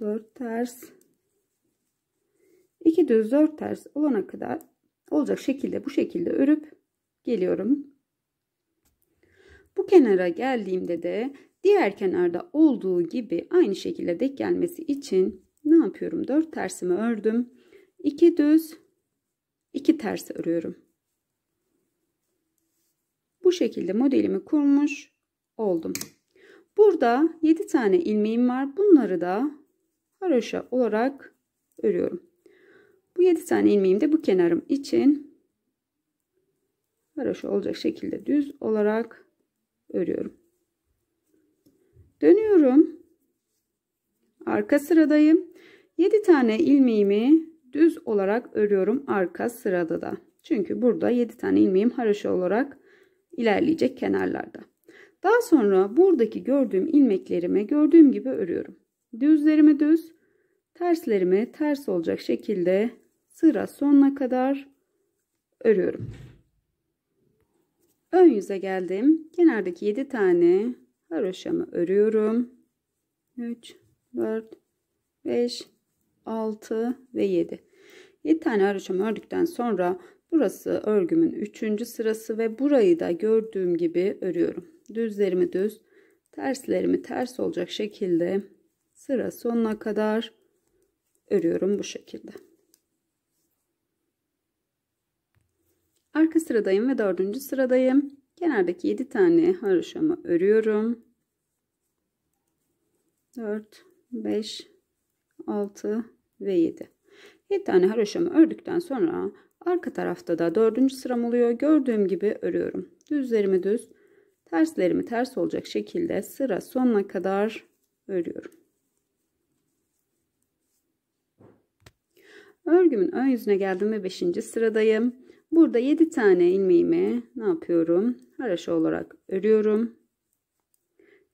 4 ters 2 düz 4 ters olana kadar olacak şekilde bu şekilde örüp geliyorum. Bu kenara geldiğimde de diğer kenarda olduğu gibi aynı şekilde denk gelmesi için ne yapıyorum? 4 tersimi ördüm. 2 düz 2 ters örüyorum. Bu şekilde modelimi kurmuş oldum. Burada 7 tane ilmeğim var. Bunları da haroşa olarak örüyorum. Bu 7 tane ilmeğim de bu kenarım için haroşa olacak şekilde düz olarak örüyorum. Dönüyorum. Arka sıradayım. 7 tane ilmeğimi düz olarak örüyorum arka sırada da. Çünkü burada 7 tane ilmeğim haroşa olarak ilerleyecek kenarlarda. Daha sonra buradaki gördüğüm ilmeklerime gördüğüm gibi örüyorum. Düzlerimi düz, terslerimi ters olacak şekilde sıra sonuna kadar örüyorum. Ön yüze geldim. Kenardaki 7 tane haroşamı örüyorum. 3, 4, 5, 6 ve 7. 7 tane haroşamı ördükten sonra Burası örgümün 3. sırası ve burayı da gördüğüm gibi örüyorum. Düzlerimi düz, terslerimi ters olacak şekilde sıra sonuna kadar örüyorum bu şekilde. Arka sıradayım ve dördüncü sıradayım. Kenardaki 7 tane haroşamı örüyorum. 4, 5, 6 ve 7. 7 tane haroşamı ördükten sonra Arka tarafta da dördüncü sıram oluyor. Gördüğüm gibi örüyorum. Düzlerimi düz, terslerimi ters olacak şekilde sıra sonuna kadar örüyorum. Örgümün ön yüzüne geldim ve 5. sıradayım. Burada 7 tane ilmeğimi ne yapıyorum? Haraşo olarak örüyorum.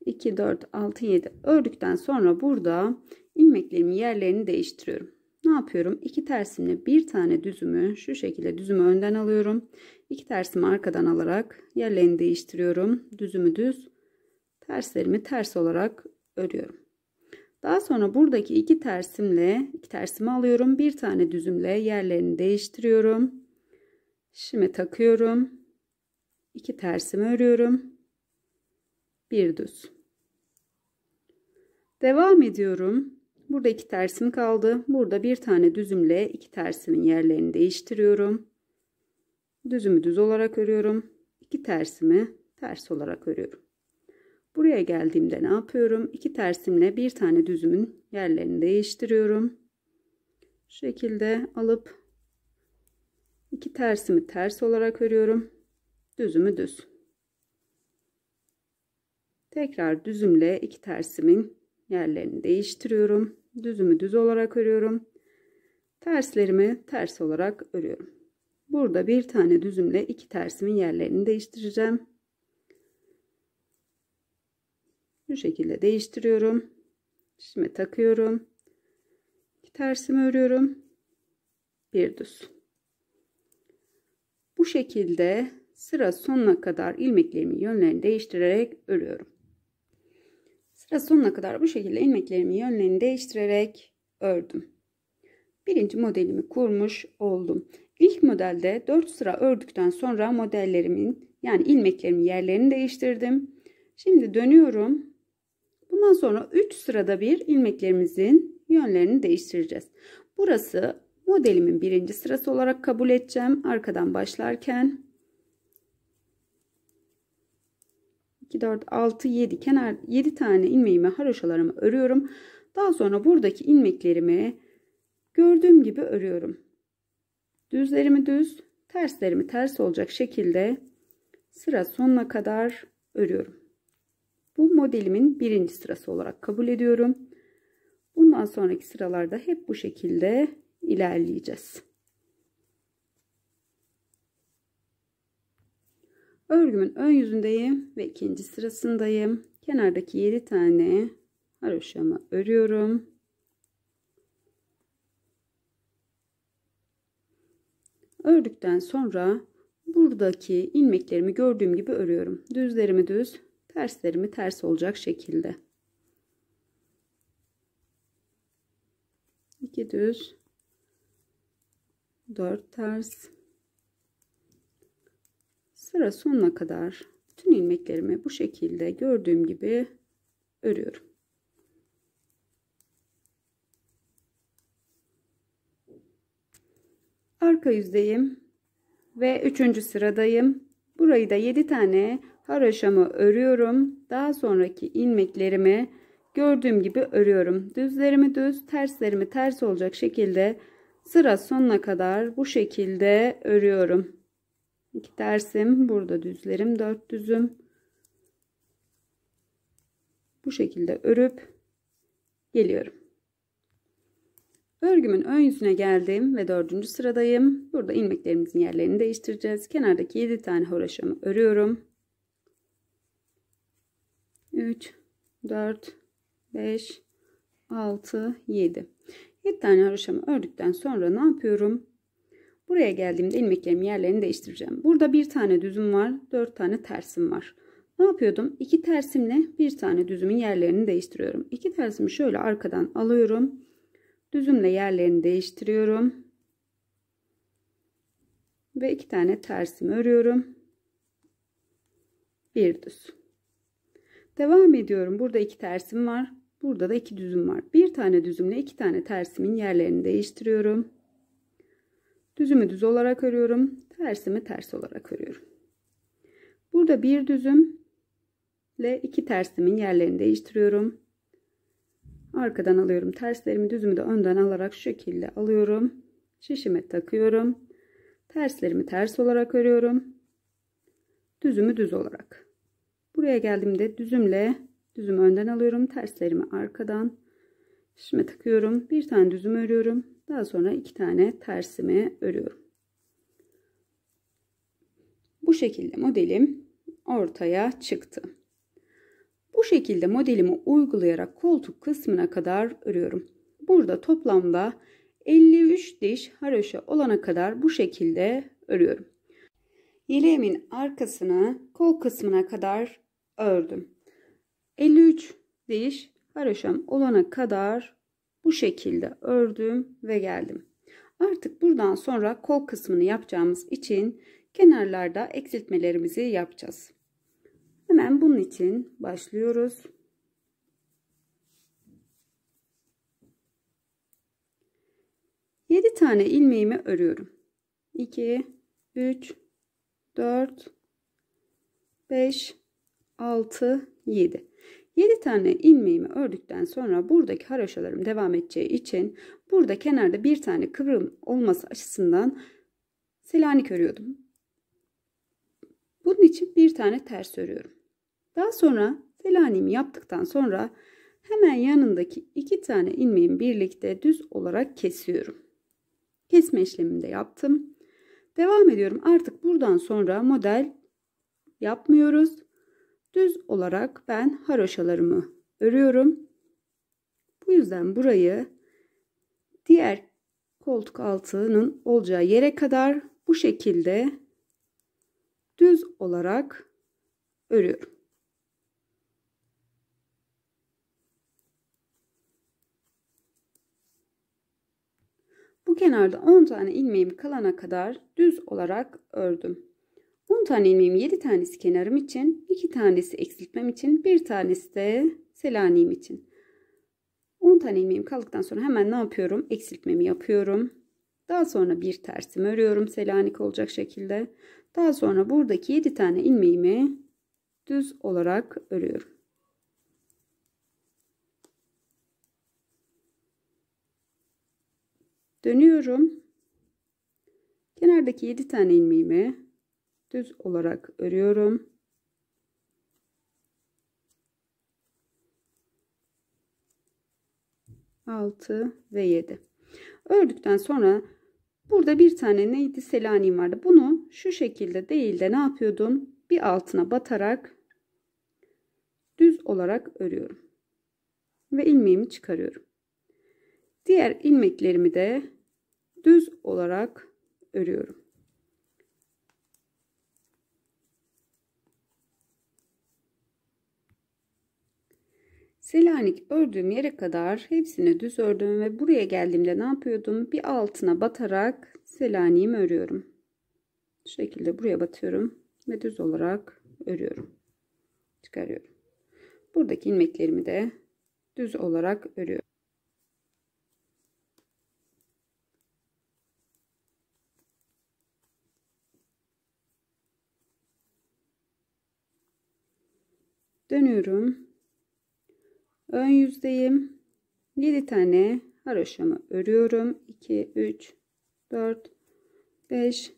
2, 4, 6, 7 ördükten sonra burada ilmeklerimin yerlerini değiştiriyorum. Ne yapıyorum? İki tersimle bir tane düzümü şu şekilde düzümü önden alıyorum. İki tersimi arkadan alarak yerlerini değiştiriyorum. Düzümü düz, terslerimi ters olarak örüyorum. Daha sonra buradaki iki tersimle iki tersimi alıyorum. Bir tane düzümle yerlerini değiştiriyorum. Şimdi takıyorum. İki tersimi örüyorum. Bir düz. Devam ediyorum. Burada iki tersim kaldı. Burada bir tane düzümle iki tersimin yerlerini değiştiriyorum. Düzümü düz olarak örüyorum. İki tersimi ters olarak örüyorum. Buraya geldiğimde ne yapıyorum? İki tersimle bir tane düzümün yerlerini değiştiriyorum. Şu şekilde alıp iki tersimi ters olarak örüyorum. Düzümü düz. Tekrar düzümle iki tersimin yerlerini değiştiriyorum. Düzümü düz olarak örüyorum. Terslerimi ters olarak örüyorum. Burada bir tane düzümle iki tersimin yerlerini değiştireceğim. Bu şekilde değiştiriyorum. Şimdi takıyorum. İki tersimi örüyorum. Bir düz. Bu şekilde sıra sonuna kadar ilmeklerimin yönlerini değiştirerek örüyorum. Sıra sonuna kadar bu şekilde ilmeklerimi yönlerini değiştirerek ördüm. Birinci modelimi kurmuş oldum. İlk modelde 4 sıra ördükten sonra modellerimin yani ilmeklerimin yerlerini değiştirdim. Şimdi dönüyorum. Bundan sonra 3 sırada bir ilmeklerimizin yönlerini değiştireceğiz. Burası modelimin birinci sırası olarak kabul edeceğim. Arkadan başlarken 2, 4, 6, 7 kenar 7 tane ilmeğimi haroşalarımı örüyorum. Daha sonra buradaki ilmeklerimi gördüğüm gibi örüyorum. Düzlerimi düz, terslerimi ters olacak şekilde sıra sonuna kadar örüyorum. Bu modelimin birinci sırası olarak kabul ediyorum. Bundan sonraki sıralarda hep bu şekilde ilerleyeceğiz. Örgümün ön yüzündeyim ve ikinci sırasındayım. Kenardaki 7 tane haroşamı örüyorum. Ördükten sonra buradaki ilmeklerimi gördüğüm gibi örüyorum. Düzlerimi düz, terslerimi ters olacak şekilde. 2 düz, 4 ters sıra sonuna kadar bütün ilmeklerimi bu şekilde gördüğüm gibi örüyorum. Arka yüzdeyim ve üçüncü sıradayım. Burayı da 7 tane haroşamı örüyorum. Daha sonraki ilmeklerimi gördüğüm gibi örüyorum. Düzlerimi düz, terslerimi ters olacak şekilde sıra sonuna kadar bu şekilde örüyorum. 2 dersim burada düzlerim 4 düzüm bu şekilde örüp geliyorum örgümün ön yüzüne geldim ve dördüncü sıradayım burada ilmeklerimizin yerlerini değiştireceğiz kenardaki 7 tane horaşamı örüyorum 3 4 5 6 7 7 tane haroşamı ördükten sonra ne yapıyorum Buraya geldiğimde ilmeklerin yerlerini değiştireceğim. Burada bir tane düzüm var. Dört tane tersim var. Ne yapıyordum? İki tersimle bir tane düzümün yerlerini değiştiriyorum. İki tersimi şöyle arkadan alıyorum. Düzümle yerlerini değiştiriyorum. Ve iki tane tersimi örüyorum. Bir düz. Devam ediyorum. Burada iki tersim var. Burada da iki düzüm var. Bir tane düzümle iki tane tersimin yerlerini değiştiriyorum. Düzümü düz olarak örüyorum. Tersimi ters olarak örüyorum. Burada bir düzüm ile iki tersimin yerlerini değiştiriyorum. Arkadan alıyorum terslerimi düzümü de önden alarak şu şekilde alıyorum. Şişime takıyorum. Terslerimi ters olarak örüyorum. Düzümü düz olarak. Buraya geldiğimde düzümle düzümü önden alıyorum. Terslerimi arkadan şişime takıyorum. Bir tane düzüm örüyorum. Daha sonra iki tane tersimi örüyorum. Bu şekilde modelim ortaya çıktı. Bu şekilde modelimi uygulayarak koltuk kısmına kadar örüyorum. Burada toplamda 53 diş haroşa olana kadar bu şekilde örüyorum. Yeleğimin arkasını kol kısmına kadar ördüm. 53 diş haroşam olana kadar bu şekilde ördüm ve geldim. Artık buradan sonra kol kısmını yapacağımız için kenarlarda eksiltmelerimizi yapacağız. Hemen bunun için başlıyoruz. Yedi tane ilmeğimi örüyorum. 2 3 4 5 6 7 7 tane ilmeğimi ördükten sonra buradaki haroşalarım devam edeceği için burada kenarda bir tane kıvrım olması açısından selanik örüyordum. Bunun için bir tane ters örüyorum. Daha sonra selanimi yaptıktan sonra hemen yanındaki iki tane ilmeğimi birlikte düz olarak kesiyorum. Kesme işlemini de yaptım. Devam ediyorum. Artık buradan sonra model yapmıyoruz. Düz olarak ben haroşalarımı örüyorum. Bu yüzden burayı diğer koltuk altının olacağı yere kadar bu şekilde düz olarak örüyorum. Bu kenarda 10 tane ilmeğim kalana kadar düz olarak ördüm. 10 tane ilmeğim 7 tanesi kenarım için, 2 tanesi eksiltmem için, 1 tanesi de selaniğim için. 10 tane ilmeğim kaldıktan sonra hemen ne yapıyorum? Eksiltmemi yapıyorum. Daha sonra bir tersimi örüyorum selanik olacak şekilde. Daha sonra buradaki 7 tane ilmeğimi düz olarak örüyorum. Dönüyorum. Kenardaki 7 tane ilmeğimi düz olarak örüyorum. Altı ve yedi. Ördükten sonra burada bir tane neydi selanim vardı. Bunu şu şekilde değil de ne yapıyordum? Bir altına batarak düz olarak örüyorum. Ve ilmeğimi çıkarıyorum. Diğer ilmeklerimi de düz olarak örüyorum. Selanik ördüğüm yere kadar hepsini düz ördüm ve buraya geldiğimde ne yapıyordum? Bir altına batarak selaniğimi örüyorum. Bu şekilde buraya batıyorum ve düz olarak örüyorum. Çıkarıyorum. Buradaki ilmeklerimi de düz olarak örüyorum. Dönüyorum ön yüzdeyim 7 tane haroşamı örüyorum 2 3 4 5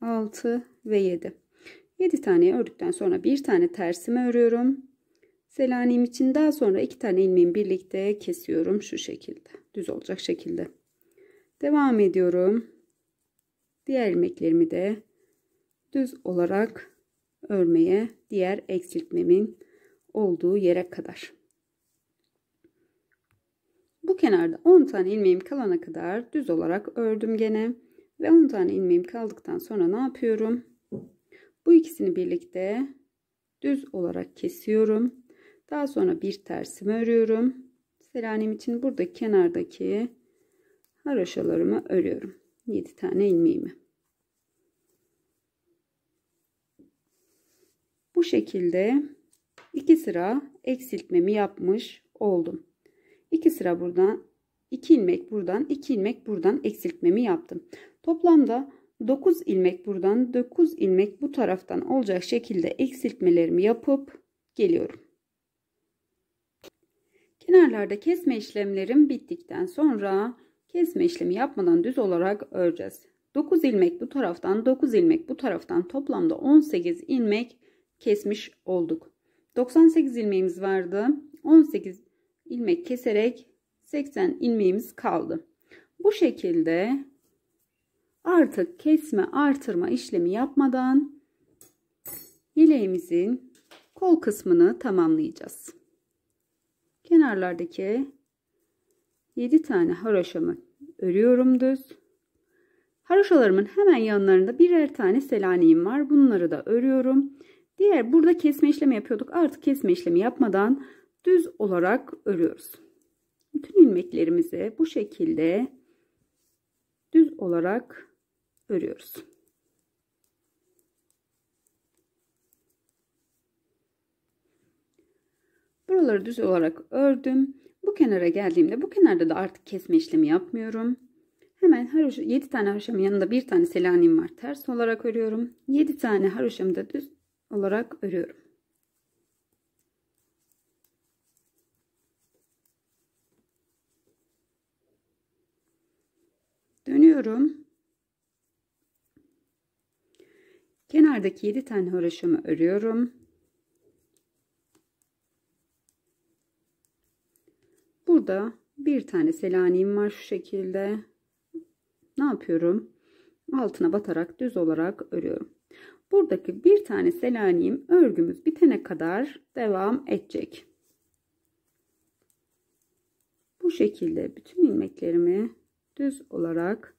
6 ve 7 7 tane ördükten sonra bir tane tersimi örüyorum selanim için daha sonra iki tane ilmeğimi birlikte kesiyorum şu şekilde düz olacak şekilde devam ediyorum diğer ilmeklerimi de düz olarak örmeye diğer eksiltmemin olduğu yere kadar kenarda 10 tane ilmeğim kalana kadar düz olarak ördüm gene. Ve 10 tane ilmeğim kaldıktan sonra ne yapıyorum? Bu ikisini birlikte düz olarak kesiyorum. Daha sonra bir tersimi örüyorum. Selanim için burada kenardaki haroşalarımı örüyorum. 7 tane ilmeğimi. Bu şekilde iki sıra eksiltmemi yapmış oldum. 2 sıra buradan 2 ilmek buradan 2 ilmek buradan eksiltmemi yaptım. Toplamda 9 ilmek buradan 9 ilmek bu taraftan olacak şekilde eksiltmelerimi yapıp geliyorum. Kenarlarda kesme işlemlerim bittikten sonra kesme işlemi yapmadan düz olarak öreceğiz. 9 ilmek bu taraftan 9 ilmek bu taraftan toplamda 18 ilmek kesmiş olduk. 98 ilmeğimiz vardı. 18 ilmek keserek 80 ilmeğimiz kaldı. Bu şekilde artık kesme artırma işlemi yapmadan yeleğimizin kol kısmını tamamlayacağız. Kenarlardaki 7 tane haroşamı örüyorum düz. Haroşalarımın hemen yanlarında birer tane selaneyim var. Bunları da örüyorum. Diğer burada kesme işlemi yapıyorduk. Artık kesme işlemi yapmadan düz olarak örüyoruz. Bütün ilmeklerimizi bu şekilde düz olarak örüyoruz. Buraları düz olarak ördüm. Bu kenara geldiğimde bu kenarda da artık kesme işlemi yapmıyorum. Hemen haroşa, 7 tane haroşamın yanında bir tane selanim var. Ters olarak örüyorum. 7 tane haroşamı da düz olarak örüyorum. alıyorum. Kenardaki 7 tane haroşamı örüyorum. Burada bir tane selanim var şu şekilde. Ne yapıyorum? Altına batarak düz olarak örüyorum. Buradaki bir tane selanim örgümüz bitene kadar devam edecek. Bu şekilde bütün ilmeklerimi düz olarak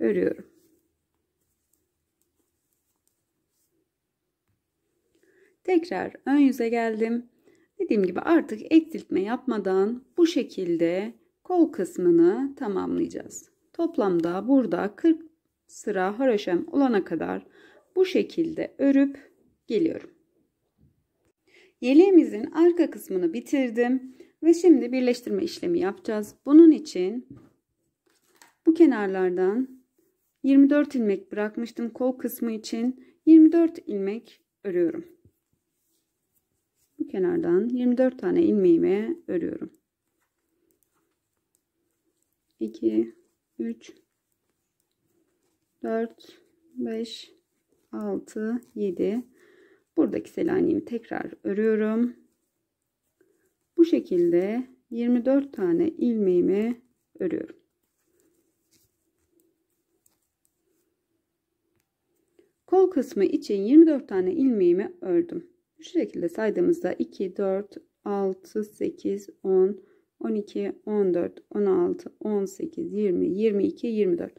örüyorum. Tekrar ön yüze geldim. Dediğim gibi artık eksiltme yapmadan bu şekilde kol kısmını tamamlayacağız. Toplamda burada 40 sıra haroşem olana kadar bu şekilde örüp geliyorum. Yeleğimizin arka kısmını bitirdim ve şimdi birleştirme işlemi yapacağız. Bunun için bu kenarlardan 24 ilmek bırakmıştım kol kısmı için 24 ilmek örüyorum bu kenardan 24 tane ilmeğimi örüyorum 2 3 4 5 6 7 buradaki selanemi tekrar örüyorum bu şekilde 24 tane ilmeğimi örüyorum Kol kısmı için 24 tane ilmeğimi ördüm. Bu şekilde saydığımızda 2, 4, 6, 8, 10, 12, 14, 16, 18, 20, 22, 24.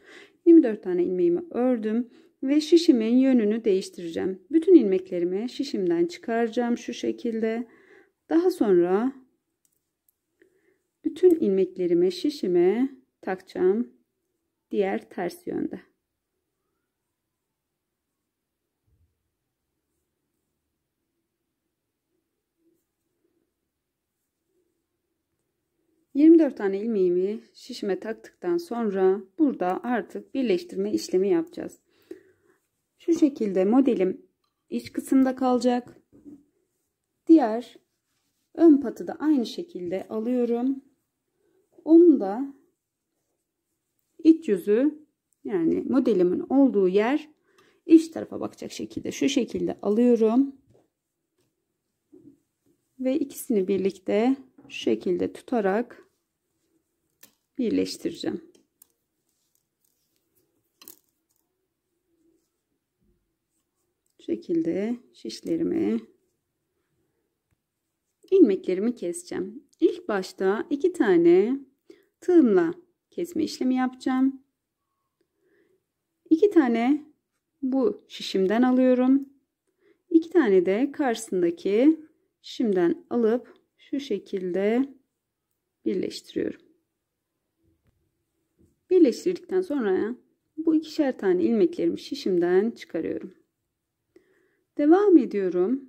24 tane ilmeğimi ördüm ve şişimin yönünü değiştireceğim. Bütün ilmeklerimi şişimden çıkaracağım şu şekilde. Daha sonra bütün ilmeklerimi şişime takacağım diğer ters yönde. 24 tane ilmeğimi şişime taktıktan sonra burada artık birleştirme işlemi yapacağız. Şu şekilde modelim iç kısımda kalacak. Diğer ön patı da aynı şekilde alıyorum. Onu da iç yüzü yani modelimin olduğu yer iç tarafa bakacak şekilde şu şekilde alıyorum. Ve ikisini birlikte şu şekilde tutarak birleştireceğim. Bu şekilde şişlerimi ilmeklerimi keseceğim. İlk başta iki tane tığımla kesme işlemi yapacağım. İki tane bu şişimden alıyorum. İki tane de karşısındaki şişimden alıp şu şekilde birleştiriyorum. Birleştirdikten sonra bu ikişer tane ilmeklerimi şişimden çıkarıyorum. Devam ediyorum.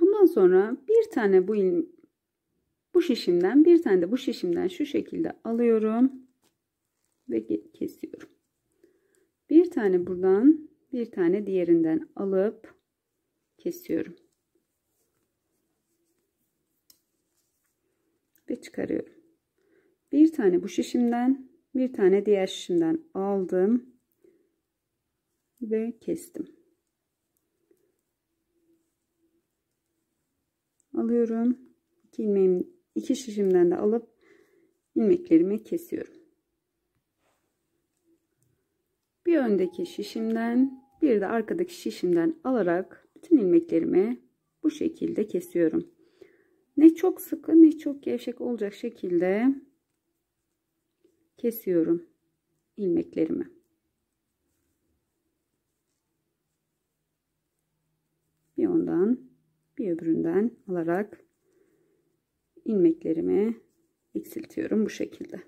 Bundan sonra bir tane bu ilm bu şişimden bir tane de bu şişimden şu şekilde alıyorum ve kesiyorum. Bir tane buradan bir tane diğerinden alıp kesiyorum. Ve çıkarıyorum. Bir tane bu şişimden, bir tane diğer şişimden aldım ve kestim. Alıyorum. iki ilmeğim, iki şişimden de alıp ilmeklerimi kesiyorum. Bir öndeki şişimden, bir de arkadaki şişimden alarak bütün ilmeklerimi bu şekilde kesiyorum. Ne çok sıkı ne çok gevşek olacak şekilde kesiyorum ilmeklerimi. Bir ondan bir öbüründen alarak ilmeklerimi eksiltiyorum bu şekilde.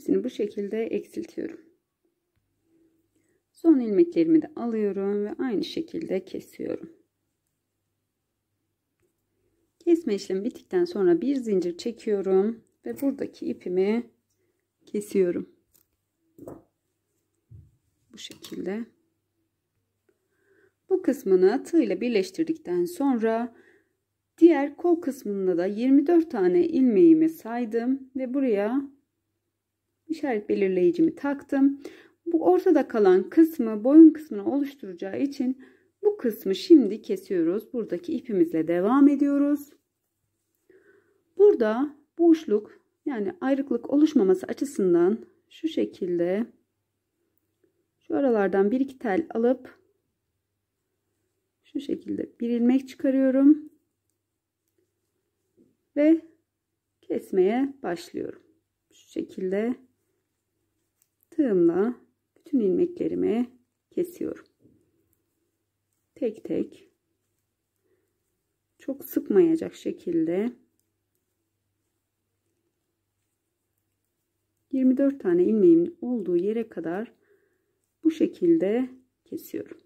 hepsini bu şekilde eksiltiyorum. Son ilmeklerimi de alıyorum ve aynı şekilde kesiyorum. Kesme işlemi bittikten sonra bir zincir çekiyorum ve buradaki ipimi kesiyorum. Bu şekilde. Bu kısmını tığ ile birleştirdikten sonra diğer kol kısmında da 24 tane ilmeğimi saydım ve buraya işaret belirleyicimi taktım. Bu ortada kalan kısmı boyun kısmını oluşturacağı için bu kısmı şimdi kesiyoruz. Buradaki ipimizle devam ediyoruz. Burada boşluk yani ayrıklık oluşmaması açısından şu şekilde şu aralardan bir iki tel alıp şu şekilde bir ilmek çıkarıyorum ve kesmeye başlıyorum. Şu şekilde tığımla bütün ilmeklerimi kesiyorum. Tek tek çok sıkmayacak şekilde 24 tane ilmeğimin olduğu yere kadar bu şekilde kesiyorum.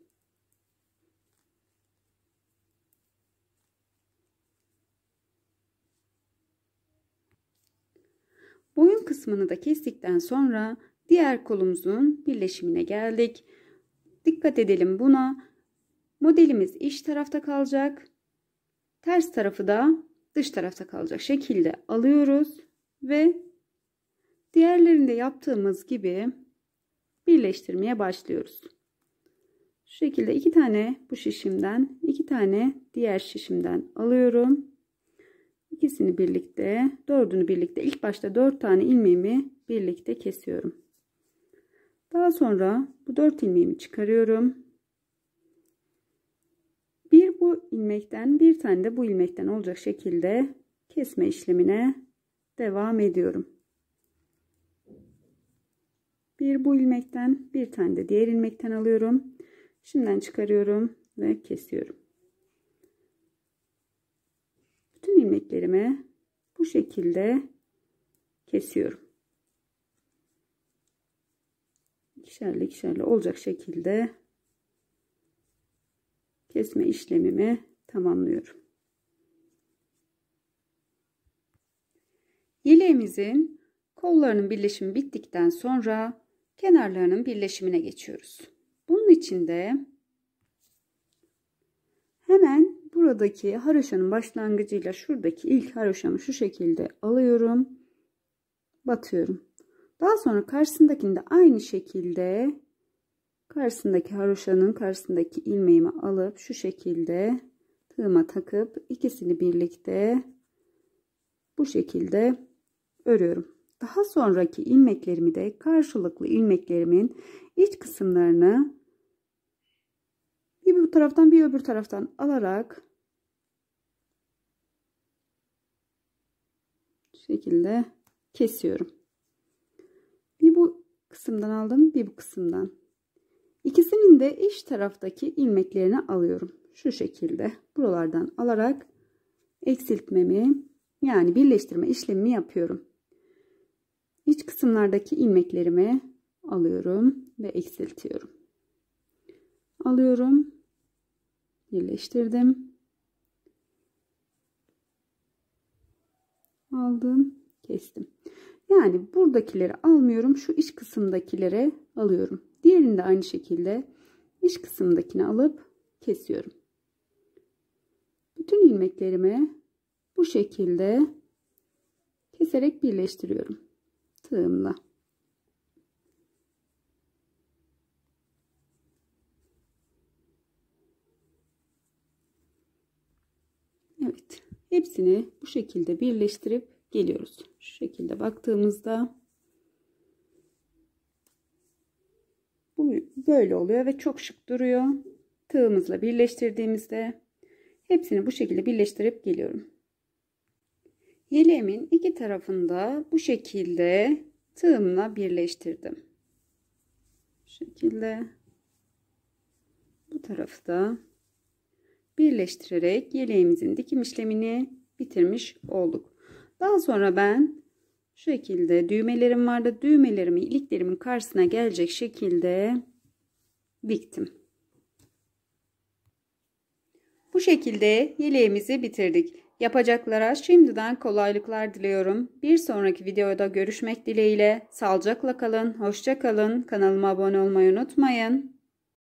Boyun kısmını da kestikten sonra diğer kolumuzun birleşimine geldik. Dikkat edelim buna. Modelimiz iç tarafta kalacak. Ters tarafı da dış tarafta kalacak şekilde alıyoruz ve diğerlerinde yaptığımız gibi birleştirmeye başlıyoruz. Şu şekilde iki tane bu şişimden, iki tane diğer şişimden alıyorum. İkisini birlikte, dördünü birlikte, ilk başta dört tane ilmeğimi birlikte kesiyorum. Daha sonra bu dört ilmeğimi çıkarıyorum. Bir bu ilmekten bir tane de bu ilmekten olacak şekilde kesme işlemine devam ediyorum. Bir bu ilmekten bir tane de diğer ilmekten alıyorum. Şimdiden çıkarıyorum ve kesiyorum. Bütün ilmeklerimi bu şekilde kesiyorum. ikişerli ikişerli olacak şekilde kesme işlemimi tamamlıyorum. Yeleğimizin kollarının birleşimi bittikten sonra kenarlarının birleşimine geçiyoruz. Bunun için de hemen buradaki haroşanın başlangıcıyla şuradaki ilk haroşamı şu şekilde alıyorum. Batıyorum. Daha sonra karşısındakini de aynı şekilde karşısındaki haroşanın karşısındaki ilmeğimi alıp şu şekilde tığıma takıp ikisini birlikte bu şekilde örüyorum. Daha sonraki ilmeklerimi de karşılıklı ilmeklerimin iç kısımlarını bir bu taraftan bir öbür taraftan alarak şekilde kesiyorum kısımdan aldım bir bu kısımdan. İkisinin de iç taraftaki ilmeklerini alıyorum. Şu şekilde buralardan alarak eksiltmemi yani birleştirme işlemimi yapıyorum. İç kısımlardaki ilmeklerimi alıyorum ve eksiltiyorum. Alıyorum. Birleştirdim. Aldım. Kestim. Yani buradakileri almıyorum. Şu iç kısımdakilere alıyorum. Diğerini de aynı şekilde iç kısımdakini alıp kesiyorum. Bütün ilmeklerimi bu şekilde keserek birleştiriyorum. Tığımla. Evet. Hepsini bu şekilde birleştirip geliyoruz. Şu şekilde baktığımızda bu böyle oluyor ve çok şık duruyor. Tığımızla birleştirdiğimizde hepsini bu şekilde birleştirip geliyorum. Yeleğimin iki tarafında bu şekilde tığımla birleştirdim. Bu şekilde bu tarafı da birleştirerek yeleğimizin dikim işlemini bitirmiş olduk. Daha sonra ben bu şekilde düğmelerim vardı. Düğmelerimi iliklerimin karşısına gelecek şekilde diktim. Bu şekilde yeleğimizi bitirdik. Yapacaklara şimdiden kolaylıklar diliyorum. Bir sonraki videoda görüşmek dileğiyle. Sağlıcakla kalın, hoşça kalın. Kanalıma abone olmayı unutmayın.